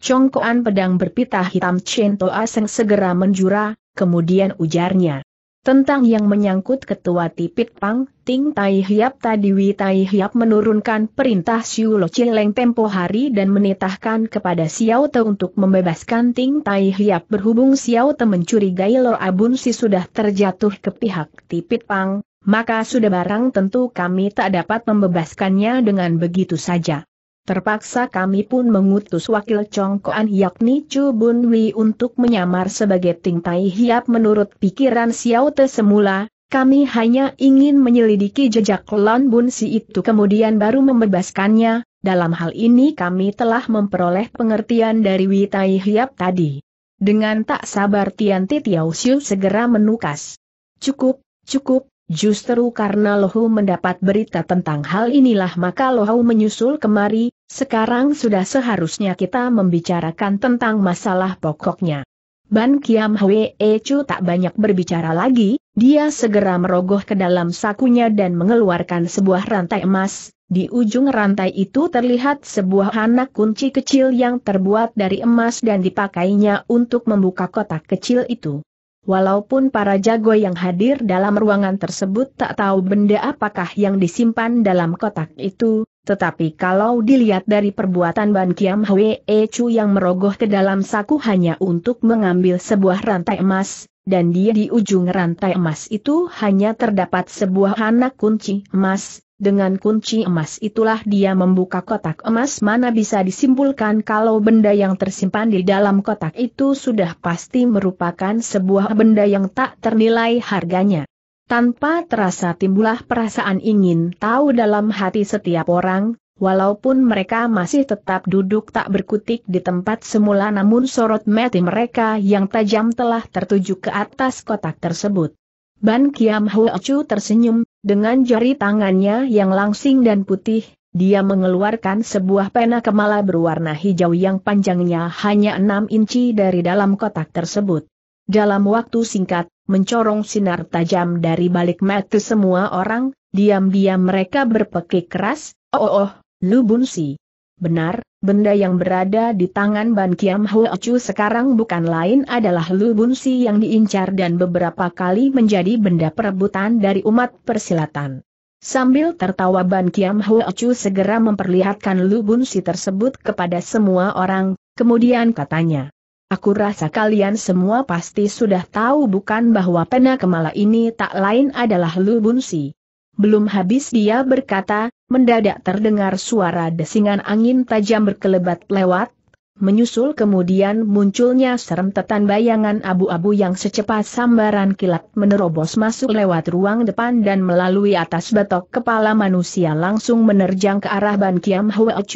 Congkoan pedang berpita hitam Chen Toa Seng segera menjura, kemudian ujarnya. Tentang yang menyangkut ketua Tipit Pang, Ting Tai Hiap tadi Wi Tai Hiap menurunkan perintah Siu Lo Leng tempo hari dan menitahkan kepada Xiao Te untuk membebaskan Ting Tai Hiap berhubung Xiao Te mencurigai Lo Abun Si sudah terjatuh ke pihak Tipit Pang, maka sudah barang tentu kami tak dapat membebaskannya dengan begitu saja. Terpaksa kami pun mengutus wakil Congkoan yakni Chu Bun Wei untuk menyamar sebagai Ting Tai Hiap menurut pikiran Xiao Te semula, kami hanya ingin menyelidiki jejak Lan Bun Si itu kemudian baru membebaskannya, dalam hal ini kami telah memperoleh pengertian dari Wei Tai Hiap tadi. Dengan tak sabar Tian Ti Tiao Xiu segera menukas. Cukup, cukup, Justru karena Lohu mendapat berita tentang hal inilah maka Lohu menyusul kemari, sekarang sudah seharusnya kita membicarakan tentang masalah pokoknya. Ban Kiam Hwe Chu tak banyak berbicara lagi, dia segera merogoh ke dalam sakunya dan mengeluarkan sebuah rantai emas. Di ujung rantai itu terlihat sebuah anak kunci kecil yang terbuat dari emas dan dipakainya untuk membuka kotak kecil itu. Walaupun para jago yang hadir dalam ruangan tersebut tak tahu benda apakah yang disimpan dalam kotak itu, tetapi kalau dilihat dari perbuatan Ban Kiam Hwee Chu yang merogoh ke dalam saku hanya untuk mengambil sebuah rantai emas, dan dia di ujung rantai emas itu hanya terdapat sebuah anak kunci emas, dengan kunci emas itulah dia membuka kotak emas mana bisa disimpulkan kalau benda yang tersimpan di dalam kotak itu sudah pasti merupakan sebuah benda yang tak ternilai harganya. Tanpa terasa timbulah perasaan ingin tahu dalam hati setiap orang, Walaupun mereka masih tetap duduk tak berkutik di tempat semula namun sorot mati mereka yang tajam telah tertuju ke atas kotak tersebut. Ban Kiam Chu tersenyum, dengan jari tangannya yang langsing dan putih, dia mengeluarkan sebuah pena kemala berwarna hijau yang panjangnya hanya 6 inci dari dalam kotak tersebut. Dalam waktu singkat, mencorong sinar tajam dari balik mata semua orang, diam-diam mereka berpekik keras, oh oh, oh bunsi. Benar, benda yang berada di tangan Ban Kiam Hua Chu sekarang bukan lain adalah Lu Bun Si yang diincar dan beberapa kali menjadi benda perebutan dari umat persilatan. Sambil tertawa Ban Kiam Hua Chu segera memperlihatkan Lu Bun Si tersebut kepada semua orang, kemudian katanya. Aku rasa kalian semua pasti sudah tahu bukan bahwa pena kemala ini tak lain adalah Lu Bun Si. Belum habis dia berkata, Mendadak terdengar suara desingan angin tajam berkelebat lewat, menyusul kemudian munculnya serentetan bayangan abu-abu yang secepat sambaran kilat menerobos masuk lewat ruang depan dan melalui atas batok kepala manusia langsung menerjang ke arah Ban Kiam Hwa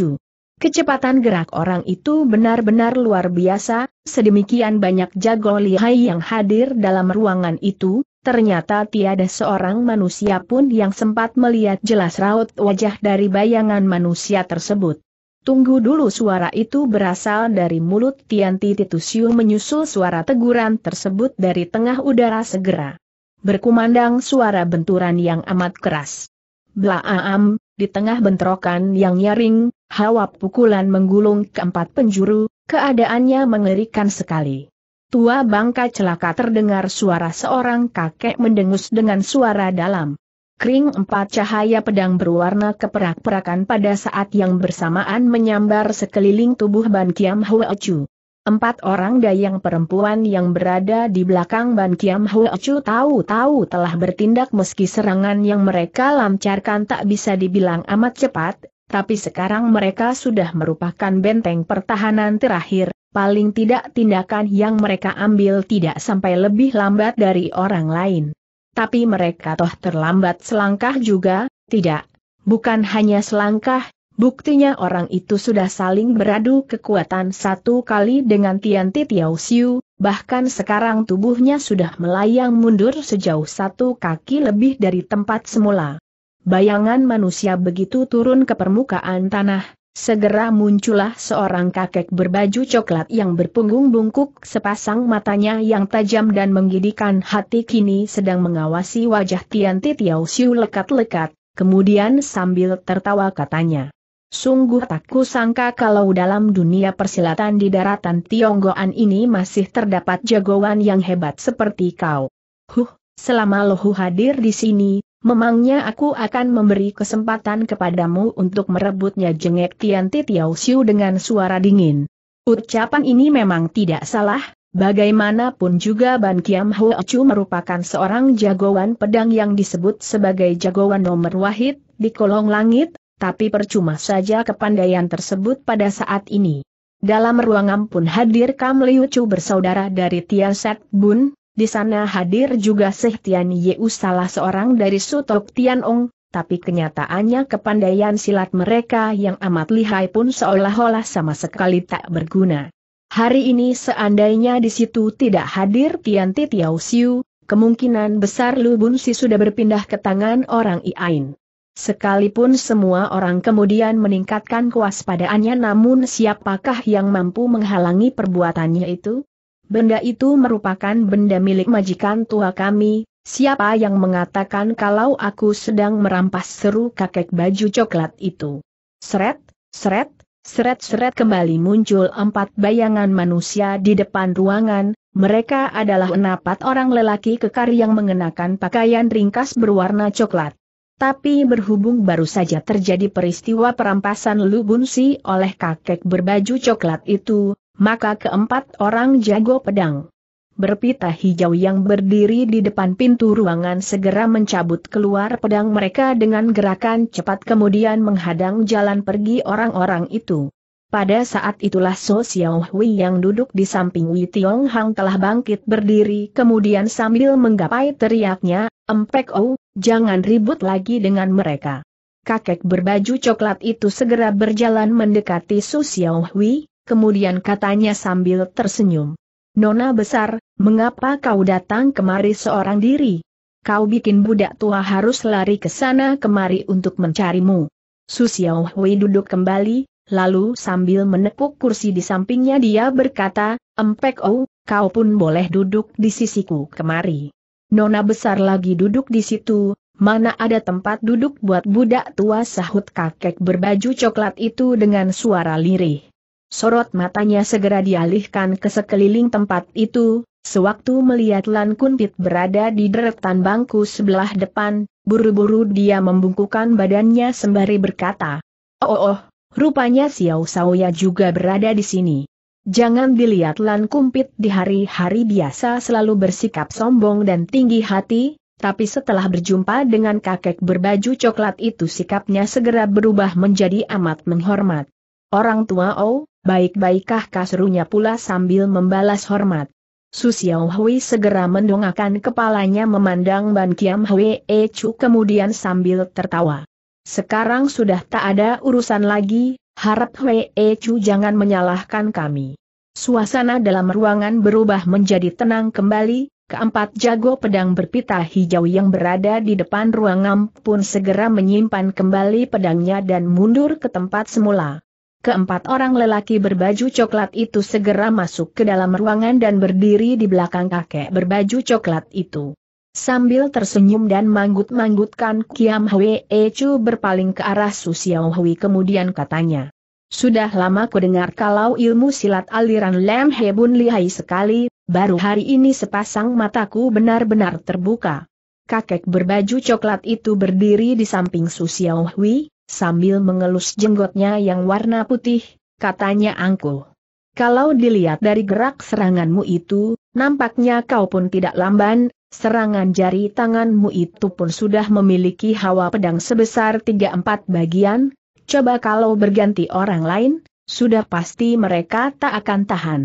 Kecepatan gerak orang itu benar-benar luar biasa, sedemikian banyak jago lihai yang hadir dalam ruangan itu, Ternyata tiada seorang manusia pun yang sempat melihat jelas raut wajah dari bayangan manusia tersebut. Tunggu dulu suara itu berasal dari mulut Tianti Titusiu menyusul suara teguran tersebut dari tengah udara segera. Berkumandang suara benturan yang amat keras. Blaam! di tengah bentrokan yang nyaring, hawa pukulan menggulung keempat penjuru, keadaannya mengerikan sekali. Tua bangka celaka terdengar suara seorang kakek mendengus dengan suara dalam. Kring empat cahaya pedang berwarna keperak-perakan pada saat yang bersamaan menyambar sekeliling tubuh Ban Kiam chu. Empat orang dayang perempuan yang berada di belakang Ban Kiam chu tahu-tahu telah bertindak meski serangan yang mereka lancarkan tak bisa dibilang amat cepat, tapi sekarang mereka sudah merupakan benteng pertahanan terakhir, paling tidak tindakan yang mereka ambil tidak sampai lebih lambat dari orang lain. Tapi mereka toh terlambat selangkah juga, tidak, bukan hanya selangkah, buktinya orang itu sudah saling beradu kekuatan satu kali dengan Tian Tiao Xiu, bahkan sekarang tubuhnya sudah melayang mundur sejauh satu kaki lebih dari tempat semula. Bayangan manusia begitu turun ke permukaan tanah, Segera muncullah seorang kakek berbaju coklat yang berpunggung bungkuk, sepasang matanya yang tajam dan menggidikan hati kini sedang mengawasi wajah Tian Titiao Siu lekat-lekat, kemudian sambil tertawa katanya. Sungguh tak kusangka kalau dalam dunia persilatan di daratan Tionggoan ini masih terdapat jagoan yang hebat seperti kau. Huh, selama lohu hadir di sini, Memangnya aku akan memberi kesempatan kepadamu untuk merebutnya jengek Tian Titiao Xiu dengan suara dingin. Ucapan ini memang tidak salah, bagaimanapun juga Ban Kiam Ho Chu merupakan seorang jagoan pedang yang disebut sebagai jagoan nomor wahid di kolong langit, tapi percuma saja kepandaian tersebut pada saat ini. Dalam ruangan pun hadir Kam Liu Chu bersaudara dari Tian Set Bun, di sana hadir juga Seh Tian Yeu salah seorang dari Sutok Tianong, tapi kenyataannya kepandaian silat mereka yang amat lihai pun seolah-olah sama sekali tak berguna. Hari ini seandainya di situ tidak hadir Tian Ti Tiao Siu, kemungkinan besar Lu Bun Si sudah berpindah ke tangan orang Iain. Sekalipun semua orang kemudian meningkatkan kewaspadaannya namun siapakah yang mampu menghalangi perbuatannya itu? Benda itu merupakan benda milik majikan tua kami, siapa yang mengatakan kalau aku sedang merampas seru kakek baju coklat itu. Seret, seret, Seret-seret kembali muncul empat bayangan manusia di depan ruangan, mereka adalah enapat orang lelaki kekar yang mengenakan pakaian ringkas berwarna coklat. Tapi berhubung baru saja terjadi peristiwa perampasan Lubunsi oleh kakek berbaju coklat itu, maka keempat orang jago pedang berpita hijau yang berdiri di depan pintu ruangan segera mencabut keluar pedang mereka dengan gerakan cepat kemudian menghadang jalan pergi orang-orang itu. Pada saat itulah So Xiao Hui yang duduk di samping Wei Tiong Hang telah bangkit berdiri kemudian sambil menggapai teriaknya, Empek Oh, jangan ribut lagi dengan mereka. Kakek berbaju coklat itu segera berjalan mendekati Su Xiao Hui, kemudian katanya sambil tersenyum. Nona besar, mengapa kau datang kemari seorang diri? Kau bikin budak tua harus lari ke sana kemari untuk mencarimu. Su Xiao duduk kembali, lalu sambil menepuk kursi di sampingnya dia berkata, Empek Oh, kau pun boleh duduk di sisiku kemari. Nona besar lagi duduk di situ, mana ada tempat duduk buat budak tua sahut kakek berbaju coklat itu dengan suara lirih. Sorot matanya segera dialihkan ke sekeliling tempat itu, sewaktu melihat Lan Kuntit berada di deretan bangku sebelah depan, buru-buru dia membungkukan badannya sembari berkata, Oh oh, oh rupanya Xiao Saoya juga berada di sini. Jangan dilihat Lan Kumpit di hari-hari biasa selalu bersikap sombong dan tinggi hati, tapi setelah berjumpa dengan kakek berbaju coklat itu sikapnya segera berubah menjadi amat menghormat. Orang tua Oh, baik-baikkah kasrunya pula sambil membalas hormat. Su Xiao Hui segera mendongakkan kepalanya memandang Ban Kiam Hwee Chu kemudian sambil tertawa. Sekarang sudah tak ada urusan lagi, harap Hwee Chu jangan menyalahkan kami. Suasana dalam ruangan berubah menjadi tenang kembali, keempat jago pedang berpita hijau yang berada di depan ruangan pun segera menyimpan kembali pedangnya dan mundur ke tempat semula. Keempat orang lelaki berbaju coklat itu segera masuk ke dalam ruangan dan berdiri di belakang kakek berbaju coklat itu. Sambil tersenyum dan manggut-manggutkan Kiam Hwee Chu berpaling ke arah Su Xiao Hui kemudian katanya. Sudah lama dengar kalau ilmu silat aliran Lem Hebun lihai sekali, baru hari ini sepasang mataku benar-benar terbuka. Kakek berbaju coklat itu berdiri di samping Su Xiao Hui, sambil mengelus jenggotnya yang warna putih, katanya angkuh. Kalau dilihat dari gerak seranganmu itu, nampaknya kau pun tidak lamban, serangan jari tanganmu itu pun sudah memiliki hawa pedang sebesar 3-4 bagian, coba kalau berganti orang lain, sudah pasti mereka tak akan tahan.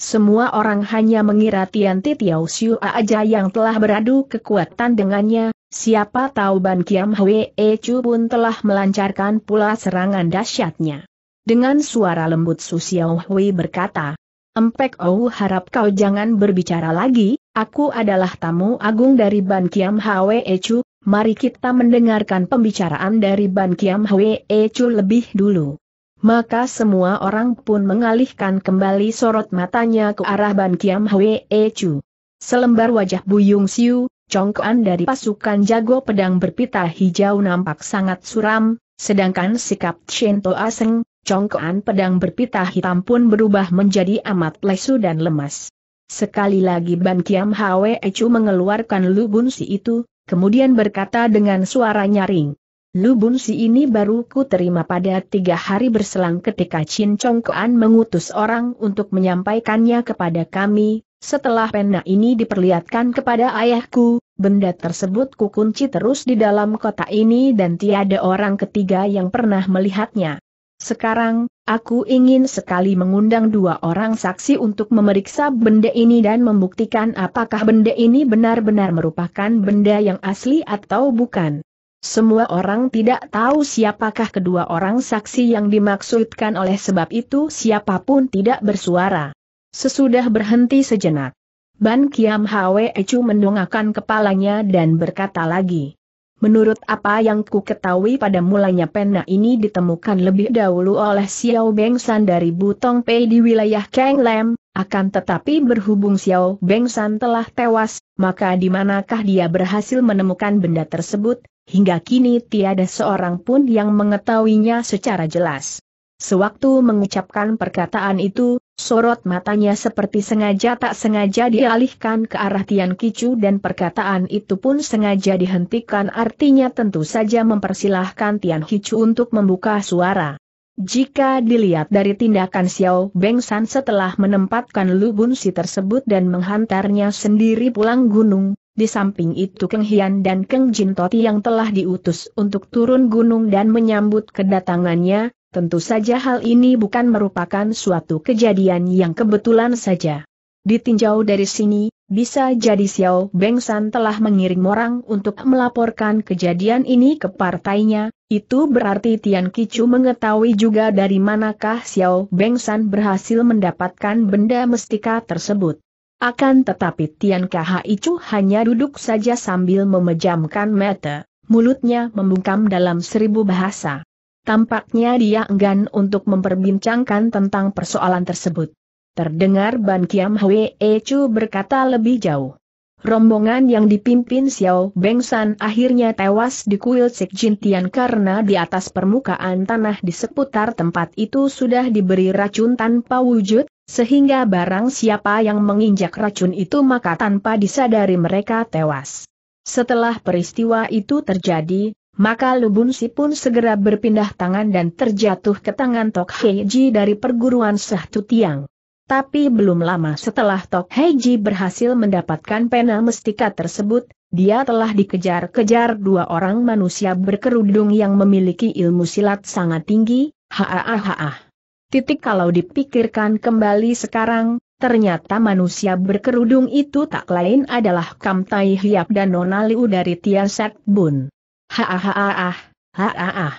Semua orang hanya mengira Tian Titiao Siu aja yang telah beradu kekuatan dengannya, Siapa tahu Ban Kiam Hwee Chu pun telah melancarkan pula serangan dahsyatnya. Dengan suara lembut Su Xiao Hui berkata, Empek Oh harap kau jangan berbicara lagi, aku adalah tamu agung dari Ban Kiam Hwee Chu, mari kita mendengarkan pembicaraan dari Ban Kiam Hwee Chu lebih dulu. Maka semua orang pun mengalihkan kembali sorot matanya ke arah Ban Kiam Hwee Chu. Selembar wajah Bu Yung Siu, congkoan dari pasukan jago pedang berpita hijau nampak sangat suram, sedangkan sikap Shinto Aseng, congkoan pedang berpita hitam pun berubah menjadi amat lesu dan lemas. Sekali lagi Ban Kiam Hwe Chu mengeluarkan lubun si itu, kemudian berkata dengan suara nyaring. Lubun si ini baru ku terima pada tiga hari berselang ketika Chin Kuan mengutus orang untuk menyampaikannya kepada kami, setelah pena ini diperlihatkan kepada ayahku, benda tersebut kukunci terus di dalam kota ini dan tiada orang ketiga yang pernah melihatnya. Sekarang, aku ingin sekali mengundang dua orang saksi untuk memeriksa benda ini dan membuktikan apakah benda ini benar-benar merupakan benda yang asli atau bukan. Semua orang tidak tahu siapakah kedua orang saksi yang dimaksudkan oleh sebab itu siapapun tidak bersuara. Sesudah berhenti sejenak, Ban Kiam Hwe Chu mendongakkan kepalanya dan berkata lagi. Menurut apa yang ku ketahui pada mulanya pena ini ditemukan lebih dahulu oleh Xiao Bengsan dari Butong Pei di wilayah Kang Lam, akan tetapi berhubung Xiao Bengsan telah tewas, maka di manakah dia berhasil menemukan benda tersebut, hingga kini tiada seorang pun yang mengetahuinya secara jelas. Sewaktu mengucapkan perkataan itu, Sorot matanya seperti sengaja tak sengaja dialihkan ke arah Tian Kicu dan perkataan itu pun sengaja dihentikan artinya tentu saja mempersilahkan Tian Kicu untuk membuka suara. Jika dilihat dari tindakan Xiao Beng San setelah menempatkan Lubun Si tersebut dan menghantarnya sendiri pulang gunung, di samping itu Keng Hian dan Keng Jin Toti yang telah diutus untuk turun gunung dan menyambut kedatangannya, Tentu saja hal ini bukan merupakan suatu kejadian yang kebetulan saja. Ditinjau dari sini, bisa jadi Xiao Bengsan telah mengirim orang untuk melaporkan kejadian ini ke partainya, itu berarti Tian Kicu mengetahui juga dari manakah Xiao Bengsan berhasil mendapatkan benda mestika tersebut. Akan tetapi Tian Kicu hanya duduk saja sambil memejamkan mata, mulutnya membungkam dalam seribu bahasa. Tampaknya dia enggan untuk memperbincangkan tentang persoalan tersebut. Terdengar Ban Kiam Hwee Chu berkata lebih jauh. Rombongan yang dipimpin Xiao San akhirnya tewas di kuil Sik Jintian karena di atas permukaan tanah di seputar tempat itu sudah diberi racun tanpa wujud, sehingga barang siapa yang menginjak racun itu maka tanpa disadari mereka tewas. Setelah peristiwa itu terjadi, maka Lubun Si pun segera berpindah tangan dan terjatuh ke tangan Tok Heiji dari perguruan Sahtu Tiang. Tapi belum lama setelah Tok Heiji berhasil mendapatkan pena mestika tersebut, dia telah dikejar-kejar dua orang manusia berkerudung yang memiliki ilmu silat sangat tinggi, haahaha. Titik kalau dipikirkan kembali sekarang, ternyata manusia berkerudung itu tak lain adalah Kam Tai Hiap dan Nona Liu dari Tiasat Bun. Hahaha, hahaha.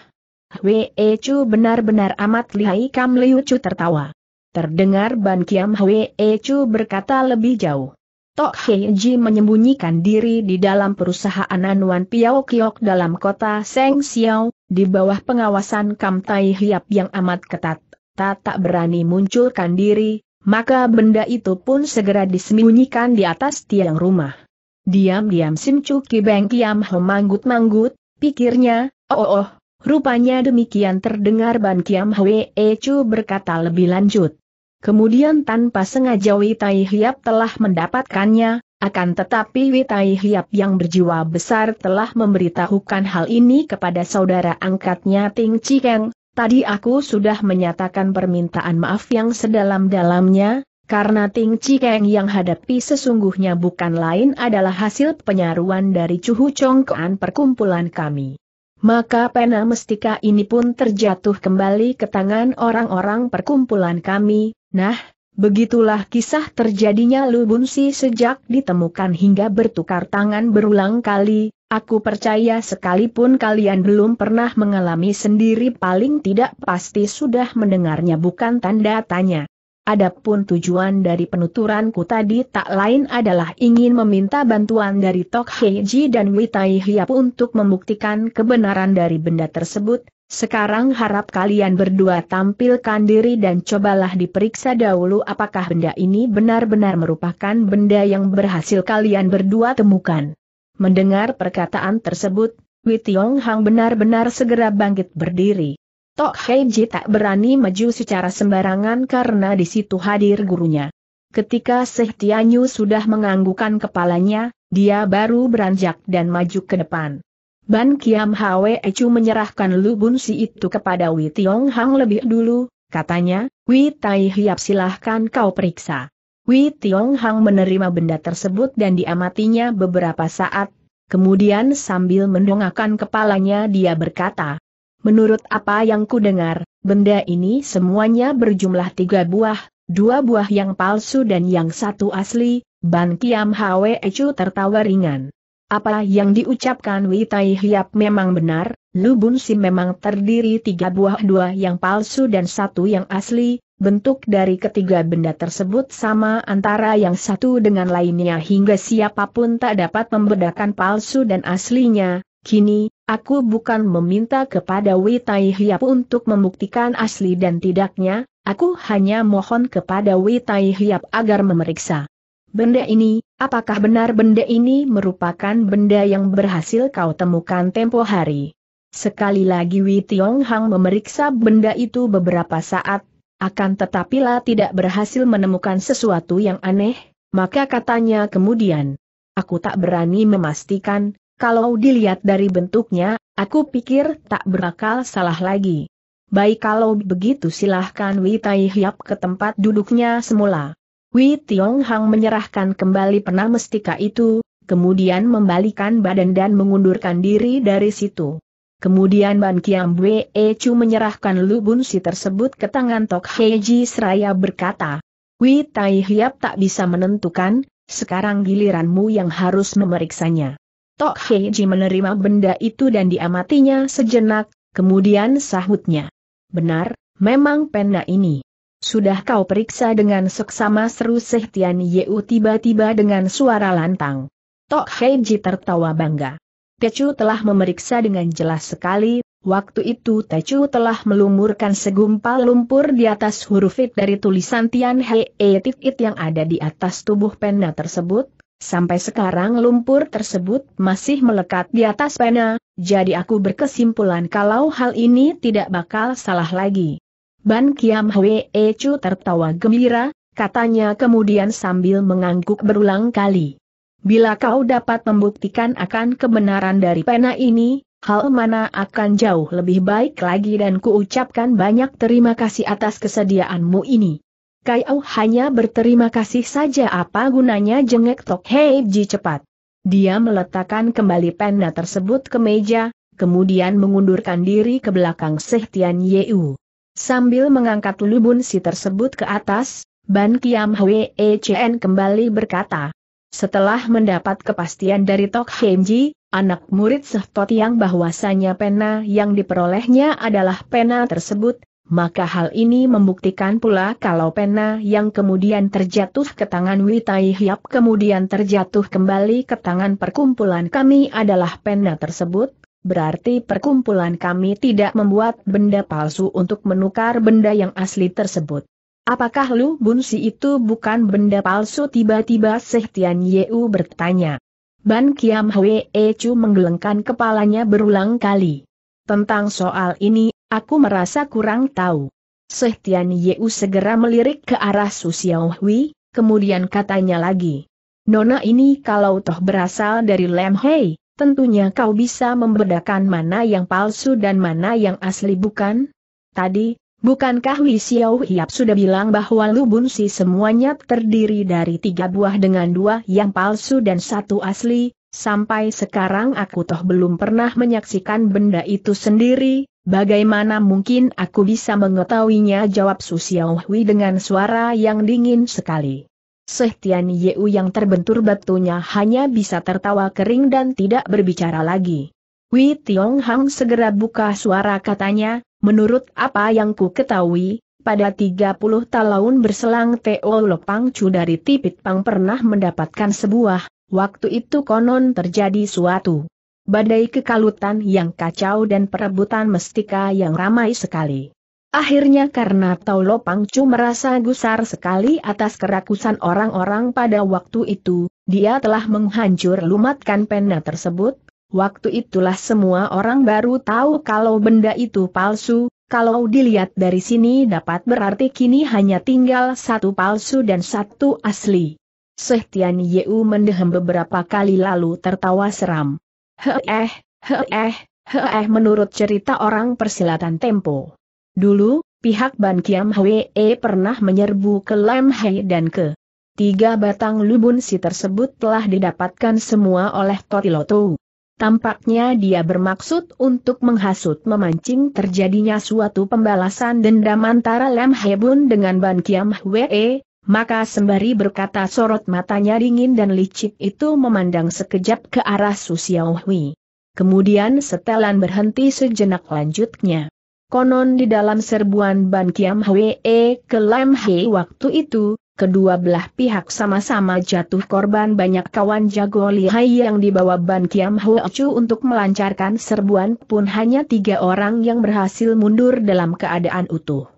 Wee Chu benar-benar amat lihai Kam Liu Chu tertawa. Terdengar Ban Kiam Wee Chu berkata lebih jauh. Tok Hei Ji menyembunyikan diri di dalam perusahaan Anuan Piao Kiok dalam kota Seng Xiao, di bawah pengawasan Kam Tai Hiap yang amat ketat. Tak tak berani munculkan diri, maka benda itu pun segera disembunyikan di atas tiang rumah. Diam-diam Sim Chu Ki Beng Kiam manggut-manggut, Pikirnya, oh, oh oh, rupanya demikian terdengar Ban Kiam Hwee Chu berkata lebih lanjut. Kemudian tanpa sengaja Witai Hiap telah mendapatkannya, akan tetapi Witai Hiap yang berjiwa besar telah memberitahukan hal ini kepada saudara angkatnya Ting Chikeng, Tadi aku sudah menyatakan permintaan maaf yang sedalam-dalamnya, karena Ting Cikeng yang hadapi sesungguhnya bukan lain adalah hasil penyaruan dari Cuhu Congkoan perkumpulan kami. Maka pena mestika ini pun terjatuh kembali ke tangan orang-orang perkumpulan kami, nah, begitulah kisah terjadinya lubunsi sejak ditemukan hingga bertukar tangan berulang kali, aku percaya sekalipun kalian belum pernah mengalami sendiri paling tidak pasti sudah mendengarnya bukan tanda tanya. Adapun tujuan dari penuturanku tadi tak lain adalah ingin meminta bantuan dari Tok Heiji dan Witai Hiap untuk membuktikan kebenaran dari benda tersebut. Sekarang harap kalian berdua tampilkan diri dan cobalah diperiksa dahulu apakah benda ini benar-benar merupakan benda yang berhasil kalian berdua temukan. Mendengar perkataan tersebut, Witiong Hang benar-benar segera bangkit berdiri. Tok Heiji tak berani maju secara sembarangan karena di situ hadir gurunya. Ketika Seh Tianyu sudah menganggukan kepalanya, dia baru beranjak dan maju ke depan. Ban Kiam Hwe Chu menyerahkan Lu Si itu kepada Wei Tiong Hang lebih dulu, katanya, Wei Tai Hiap silahkan kau periksa. Wei Tiong Hang menerima benda tersebut dan diamatinya beberapa saat, kemudian sambil mendongakkan kepalanya dia berkata, Menurut apa yang kudengar, benda ini semuanya berjumlah tiga buah, dua buah yang palsu dan yang satu asli, Ban Kiam Hwe Chu tertawa ringan. Apa yang diucapkan Witai Hiap memang benar, Lu Bun Sim memang terdiri tiga buah dua yang palsu dan satu yang asli, bentuk dari ketiga benda tersebut sama antara yang satu dengan lainnya hingga siapapun tak dapat membedakan palsu dan aslinya, kini, Aku bukan meminta kepada Wei Tai Hiap untuk membuktikan asli dan tidaknya, aku hanya mohon kepada Wei Tai Hiap agar memeriksa. Benda ini, apakah benar benda ini merupakan benda yang berhasil kau temukan tempo hari? Sekali lagi Wei Tiong Hang memeriksa benda itu beberapa saat, akan tetapi lah tidak berhasil menemukan sesuatu yang aneh, maka katanya kemudian, Aku tak berani memastikan, kalau dilihat dari bentuknya, aku pikir tak berakal salah lagi. Baik kalau begitu silahkan Wei Tai Hiap ke tempat duduknya semula. Wei Tiong Hang menyerahkan kembali pena mestika itu, kemudian membalikan badan dan mengundurkan diri dari situ. Kemudian Ban Kiam Wei Chu menyerahkan lubun si tersebut ke tangan Tok Heji seraya berkata, Wei Tai Hiap tak bisa menentukan, sekarang giliranmu yang harus memeriksanya. Tok Heiji menerima benda itu dan diamatinya sejenak, kemudian sahutnya. Benar, memang pena ini. Sudah kau periksa dengan seksama seru Sehtian Yeu tiba-tiba dengan suara lantang. Tok Heiji tertawa bangga. Tecu telah memeriksa dengan jelas sekali, waktu itu Tecu telah melumurkan segumpal lumpur di atas huruf it dari tulisan Tian Hei It yang ada di atas tubuh pena tersebut, Sampai sekarang lumpur tersebut masih melekat di atas pena, jadi aku berkesimpulan kalau hal ini tidak bakal salah lagi. Ban Kiam Hwee Chu tertawa gembira, katanya kemudian sambil mengangguk berulang kali. Bila kau dapat membuktikan akan kebenaran dari pena ini, hal mana akan jauh lebih baik lagi dan kuucapkan banyak terima kasih atas kesediaanmu ini. Kai Au hanya berterima kasih saja apa gunanya jengek Tok Hei Ji cepat. Dia meletakkan kembali pena tersebut ke meja, kemudian mengundurkan diri ke belakang Seh Tian Yeu. Sambil mengangkat lubun si tersebut ke atas, Ban Kiam Hwee Chen kembali berkata. Setelah mendapat kepastian dari Tok Hei Ji, anak murid Seh yang bahwasanya pena yang diperolehnya adalah pena tersebut, maka hal ini membuktikan pula kalau pena yang kemudian terjatuh ke tangan Witai Hiap kemudian terjatuh kembali ke tangan perkumpulan kami adalah pena tersebut, berarti perkumpulan kami tidak membuat benda palsu untuk menukar benda yang asli tersebut. Apakah Lu Bunsi itu bukan benda palsu tiba-tiba Sehtian Yeu bertanya. Ban Kiam Hwe Chu menggelengkan kepalanya berulang kali. Tentang soal ini Aku merasa kurang tahu. Sehtian Yeu segera melirik ke arah Su Xiao Hui, kemudian katanya lagi. Nona ini kalau toh berasal dari Lem Hei, tentunya kau bisa membedakan mana yang palsu dan mana yang asli bukan? Tadi, bukankah Hui Xiao Hiap sudah bilang bahwa Lubun Si semuanya terdiri dari tiga buah dengan dua yang palsu dan satu asli, sampai sekarang aku toh belum pernah menyaksikan benda itu sendiri, Bagaimana mungkin aku bisa mengetahuinya jawab Susiaohui dengan suara yang dingin sekali. Sehtian Yeu yang terbentur batunya hanya bisa tertawa kering dan tidak berbicara lagi. Wei Tiong Hang segera buka suara katanya, menurut apa yang ku ketahui, pada 30 tahun berselang Teo Lopang Chu dari Tipit Pang pernah mendapatkan sebuah, waktu itu konon terjadi suatu badai kekalutan yang kacau dan perebutan mestika yang ramai sekali. Akhirnya karena Tau Lopang Chu merasa gusar sekali atas kerakusan orang-orang pada waktu itu, dia telah menghancur lumatkan pena tersebut, waktu itulah semua orang baru tahu kalau benda itu palsu, kalau dilihat dari sini dapat berarti kini hanya tinggal satu palsu dan satu asli. Sehtian Yeu mendehem beberapa kali lalu tertawa seram. Heeh, heeh, heeh menurut cerita orang persilatan Tempo. Dulu, pihak Ban Kiam Hwee pernah menyerbu ke Lam Hai dan ke Tiga batang lubun si tersebut telah didapatkan semua oleh Totiloto. Tampaknya dia bermaksud untuk menghasut memancing terjadinya suatu pembalasan dendam antara Lem Hebun dengan Ban Kiam Hwee, maka sembari berkata sorot matanya dingin dan licik itu memandang sekejap ke arah Su Xiaohui. Kemudian setelan berhenti sejenak lanjutnya. Konon di dalam serbuan Ban Kiam Hwee ke Lam He waktu itu, kedua belah pihak sama-sama jatuh korban banyak kawan jago lihai yang dibawa Ban Kiam Hwee Chu untuk melancarkan serbuan pun hanya tiga orang yang berhasil mundur dalam keadaan utuh.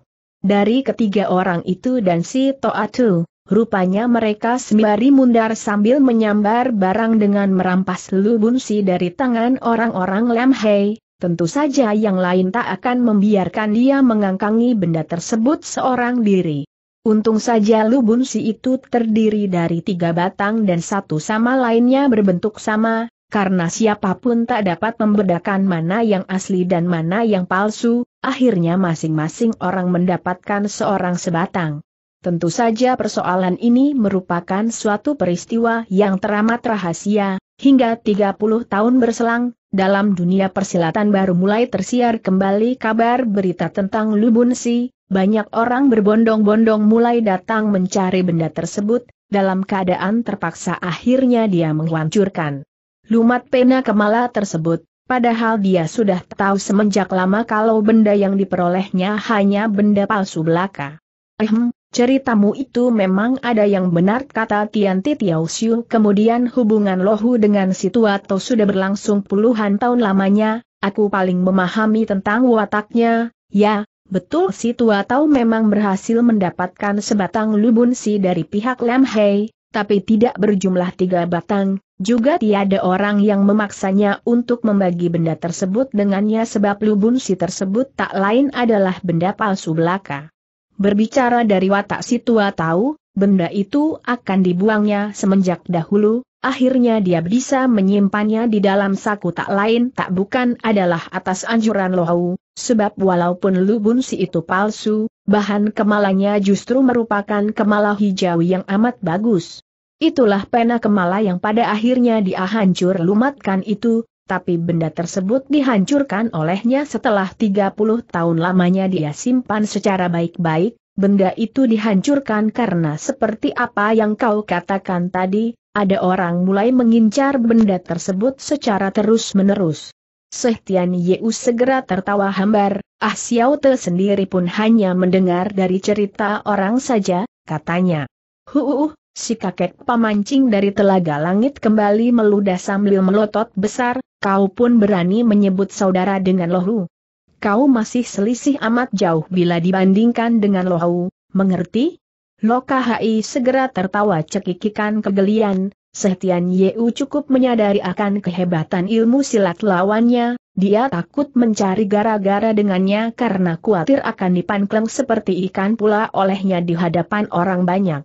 Dari ketiga orang itu dan si Toatu, rupanya mereka sembari mundar sambil menyambar barang dengan merampas lubunsi dari tangan orang-orang Lemhei, Tentu saja yang lain tak akan membiarkan dia mengangkangi benda tersebut seorang diri. Untung saja lubunsi itu terdiri dari tiga batang dan satu sama lainnya berbentuk sama, karena siapapun tak dapat membedakan mana yang asli dan mana yang palsu, akhirnya masing-masing orang mendapatkan seorang sebatang. Tentu saja persoalan ini merupakan suatu peristiwa yang teramat rahasia, hingga 30 tahun berselang, dalam dunia persilatan baru mulai tersiar kembali kabar berita tentang Lubunsi, banyak orang berbondong-bondong mulai datang mencari benda tersebut, dalam keadaan terpaksa akhirnya dia menghancurkan. Lumat pena kemala tersebut, Padahal dia sudah tahu semenjak lama kalau benda yang diperolehnya hanya benda palsu belaka. Ehm, ceritamu itu memang ada yang benar kata Tian Tiao Xiu. Kemudian hubungan Lohu dengan Situato sudah berlangsung puluhan tahun lamanya, aku paling memahami tentang wataknya, ya, Betul si tua memang berhasil mendapatkan sebatang lubunsi dari pihak Lam Hei, tapi tidak berjumlah tiga batang, juga tiada orang yang memaksanya untuk membagi benda tersebut dengannya sebab si tersebut tak lain adalah benda palsu belaka. Berbicara dari watak si tua tahu, benda itu akan dibuangnya semenjak dahulu, akhirnya dia bisa menyimpannya di dalam saku tak lain tak bukan adalah atas anjuran Lohau, sebab walaupun si itu palsu, bahan kemalanya justru merupakan kemala hijau yang amat bagus. Itulah pena kemala yang pada akhirnya dia hancur lumatkan itu, tapi benda tersebut dihancurkan olehnya setelah 30 tahun lamanya dia simpan secara baik-baik, benda itu dihancurkan karena seperti apa yang kau katakan tadi, ada orang mulai mengincar benda tersebut secara terus-menerus. Sehtian Yeu segera tertawa hambar, Ah Xiao Te sendiri pun hanya mendengar dari cerita orang saja, katanya. Huuuh, Si kakek pemancing dari telaga langit kembali meludah sambil melotot besar, kau pun berani menyebut saudara dengan lohu. Kau masih selisih amat jauh bila dibandingkan dengan lohu, mengerti? Lokahai segera tertawa cekikikan kegelian, Setian Yeu cukup menyadari akan kehebatan ilmu silat lawannya, dia takut mencari gara-gara dengannya karena khawatir akan dipankleng seperti ikan pula olehnya di hadapan orang banyak.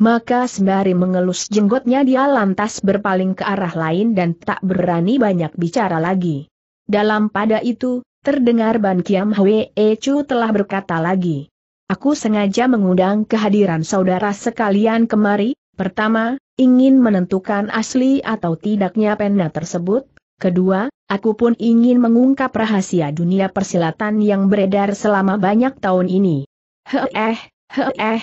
Maka sembari mengelus jenggotnya dia lantas berpaling ke arah lain dan tak berani banyak bicara lagi. Dalam pada itu, terdengar Ban Kiam Hwe e Chu telah berkata lagi. Aku sengaja mengundang kehadiran saudara sekalian kemari, pertama, ingin menentukan asli atau tidaknya pena tersebut, kedua, aku pun ingin mengungkap rahasia dunia persilatan yang beredar selama banyak tahun ini. eh, he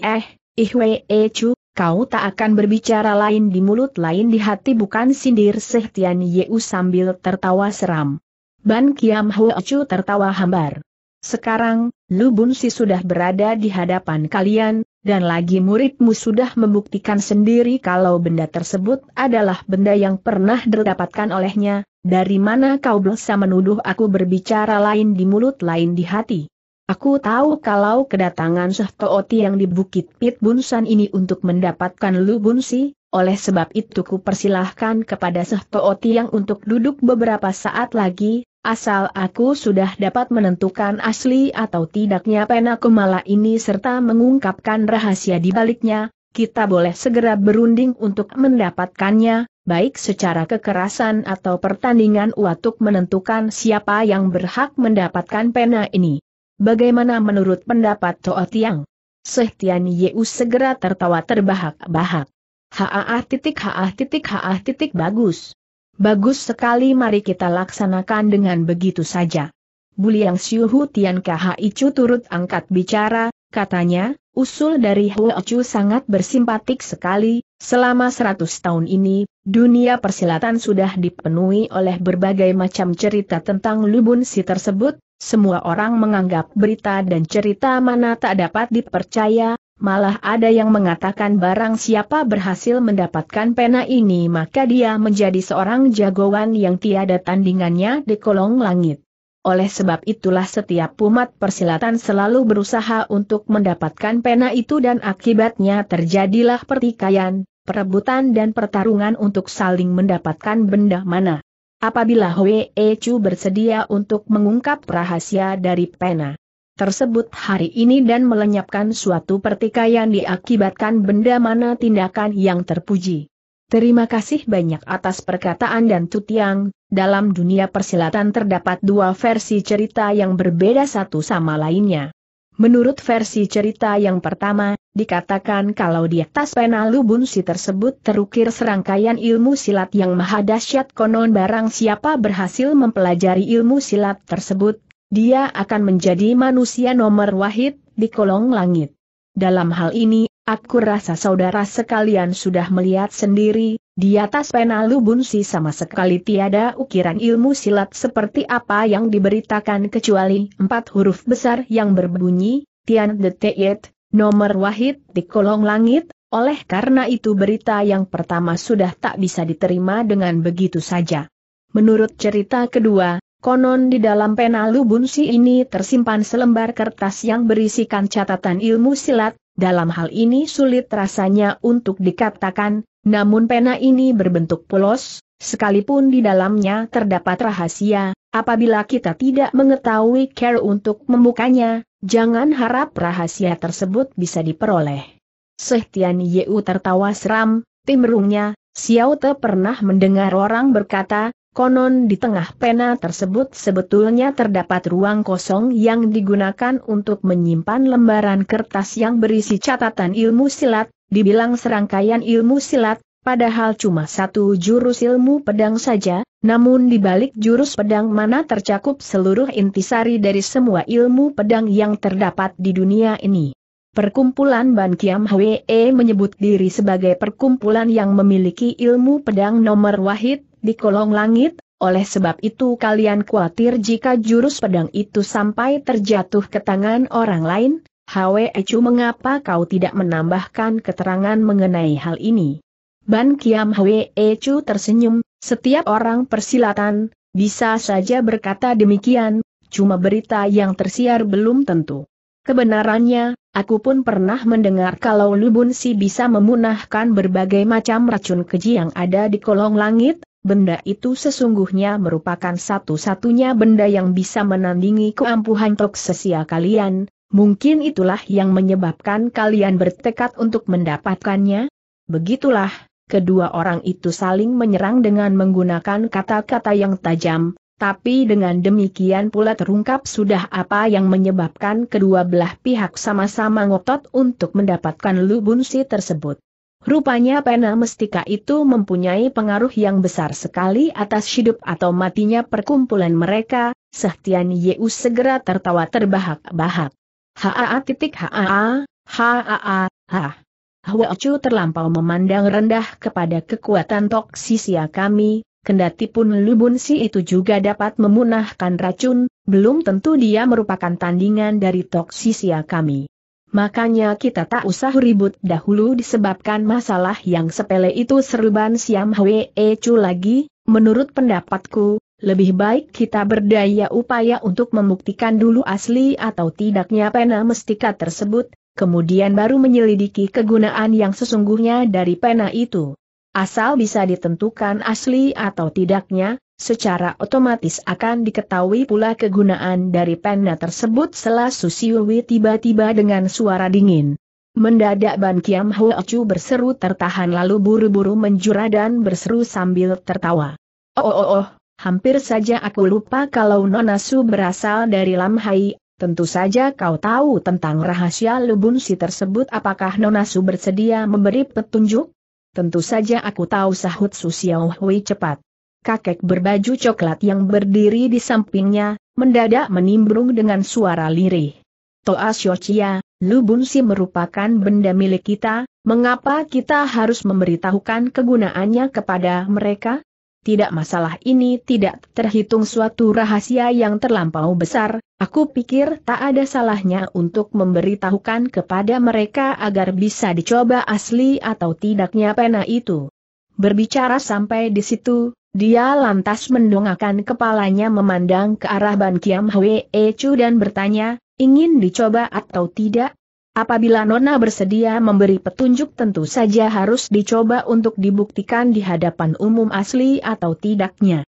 eh. Ihwe eh, Chu, kau tak akan berbicara lain di mulut lain di hati bukan sindir Sehtian Yeu sambil tertawa seram. Ban Kiam Hwe Ecu eh, tertawa hambar. Sekarang, Lu Bunsi sudah berada di hadapan kalian, dan lagi muridmu sudah membuktikan sendiri kalau benda tersebut adalah benda yang pernah didapatkan olehnya, dari mana kau bisa menuduh aku berbicara lain di mulut lain di hati. Aku tahu kalau kedatangan Tooti yang di Bukit Pit Bunsan ini untuk mendapatkan Lu Bunsi, oleh sebab itu ku persilahkan kepada Tooti yang untuk duduk beberapa saat lagi, asal aku sudah dapat menentukan asli atau tidaknya pena Kumala ini serta mengungkapkan rahasia di baliknya, kita boleh segera berunding untuk mendapatkannya, baik secara kekerasan atau pertandingan untuk menentukan siapa yang berhak mendapatkan pena ini. Bagaimana menurut pendapat Toa Tiang? Seh Tian Yeu segera tertawa terbahak-bahak. Haah titik haah titik haah titik bagus. Bagus sekali mari kita laksanakan dengan begitu saja. Buliang Siuhu Tian Chu turut angkat bicara, katanya, usul dari Huo Chu sangat bersimpatik sekali, selama 100 tahun ini, dunia persilatan sudah dipenuhi oleh berbagai macam cerita tentang Lubun Si tersebut, semua orang menganggap berita dan cerita mana tak dapat dipercaya, malah ada yang mengatakan barang siapa berhasil mendapatkan pena ini maka dia menjadi seorang jagoan yang tiada tandingannya di kolong langit. Oleh sebab itulah setiap umat persilatan selalu berusaha untuk mendapatkan pena itu dan akibatnya terjadilah pertikaian, perebutan dan pertarungan untuk saling mendapatkan benda mana apabila Hwee Chu bersedia untuk mengungkap rahasia dari pena tersebut hari ini dan melenyapkan suatu pertikaian diakibatkan benda mana tindakan yang terpuji. Terima kasih banyak atas perkataan dan tutiang, dalam dunia persilatan terdapat dua versi cerita yang berbeda satu sama lainnya. Menurut versi cerita yang pertama, dikatakan kalau di atas pena lubun si tersebut terukir serangkaian ilmu silat yang maha dahsyat konon barang siapa berhasil mempelajari ilmu silat tersebut, dia akan menjadi manusia nomor wahid di kolong langit. Dalam hal ini, aku rasa saudara sekalian sudah melihat sendiri, di atas pena Lubunsi sama sekali tiada ukiran ilmu silat seperti apa yang diberitakan kecuali empat huruf besar yang berbunyi, Tian de Teyet, nomor wahid di kolong langit, oleh karena itu berita yang pertama sudah tak bisa diterima dengan begitu saja. Menurut cerita kedua, konon di dalam pena Lubunsi ini tersimpan selembar kertas yang berisikan catatan ilmu silat, dalam hal ini sulit rasanya untuk dikatakan, namun pena ini berbentuk polos, sekalipun di dalamnya terdapat rahasia, apabila kita tidak mengetahui care untuk membukanya, jangan harap rahasia tersebut bisa diperoleh. Sehtian Yeu tertawa seram, timrungnya, Xiao Te pernah mendengar orang berkata, Konon di tengah pena tersebut sebetulnya terdapat ruang kosong yang digunakan untuk menyimpan lembaran kertas yang berisi catatan ilmu silat, dibilang serangkaian ilmu silat, padahal cuma satu jurus ilmu pedang saja, namun di balik jurus pedang mana tercakup seluruh intisari dari semua ilmu pedang yang terdapat di dunia ini. Perkumpulan Ban Kiam Hwe menyebut diri sebagai perkumpulan yang memiliki ilmu pedang nomor wahid, di kolong langit, oleh sebab itu kalian khawatir jika jurus pedang itu sampai terjatuh ke tangan orang lain, Hwe Chu mengapa kau tidak menambahkan keterangan mengenai hal ini? Ban Kiam Hwe Chu tersenyum, setiap orang persilatan, bisa saja berkata demikian, cuma berita yang tersiar belum tentu. Kebenarannya, Aku pun pernah mendengar kalau Lubun Si bisa memunahkan berbagai macam racun keji yang ada di kolong langit, benda itu sesungguhnya merupakan satu-satunya benda yang bisa menandingi keampuhan toksesia kalian, mungkin itulah yang menyebabkan kalian bertekad untuk mendapatkannya. Begitulah, kedua orang itu saling menyerang dengan menggunakan kata-kata yang tajam, tapi dengan demikian pula terungkap sudah apa yang menyebabkan kedua belah pihak sama-sama ngotot untuk mendapatkan lubunsi tersebut. Rupanya pena mestika itu mempunyai pengaruh yang besar sekali atas hidup atau matinya perkumpulan mereka, Sehtian Yeu segera tertawa terbahak-bahak. Haa titik haa, haa, haa. Hwa Chu terlampau memandang rendah kepada kekuatan toksisia kami, kendati pun Lubun Si itu juga dapat memunahkan racun, belum tentu dia merupakan tandingan dari toksisia kami. Makanya kita tak usah ribut dahulu disebabkan masalah yang sepele itu serban Siam Hwe e Chu lagi, menurut pendapatku, lebih baik kita berdaya upaya untuk membuktikan dulu asli atau tidaknya pena mestika tersebut, kemudian baru menyelidiki kegunaan yang sesungguhnya dari pena itu. Asal bisa ditentukan asli atau tidaknya, secara otomatis akan diketahui pula kegunaan dari pena tersebut setelah Susiwi tiba-tiba dengan suara dingin. Mendadak Ban Kiam Hoacu berseru tertahan lalu buru-buru menjura dan berseru sambil tertawa. Oh oh oh, oh hampir saja aku lupa kalau Nonasu berasal dari Lam Hai, tentu saja kau tahu tentang rahasia lubun si tersebut apakah Nonasu bersedia memberi petunjuk? Tentu saja aku tahu sahut Su Xiao Hui cepat. Kakek berbaju coklat yang berdiri di sampingnya, mendadak menimbrung dengan suara lirih. Toa Xiochia, Lu Bunsi merupakan benda milik kita, mengapa kita harus memberitahukan kegunaannya kepada mereka? tidak masalah ini tidak terhitung suatu rahasia yang terlampau besar, aku pikir tak ada salahnya untuk memberitahukan kepada mereka agar bisa dicoba asli atau tidaknya pena itu. Berbicara sampai di situ, dia lantas mendongakkan kepalanya memandang ke arah Ban Kiam Hwee Chu dan bertanya, ingin dicoba atau tidak? Apabila Nona bersedia memberi petunjuk tentu saja harus dicoba untuk dibuktikan di hadapan umum asli atau tidaknya.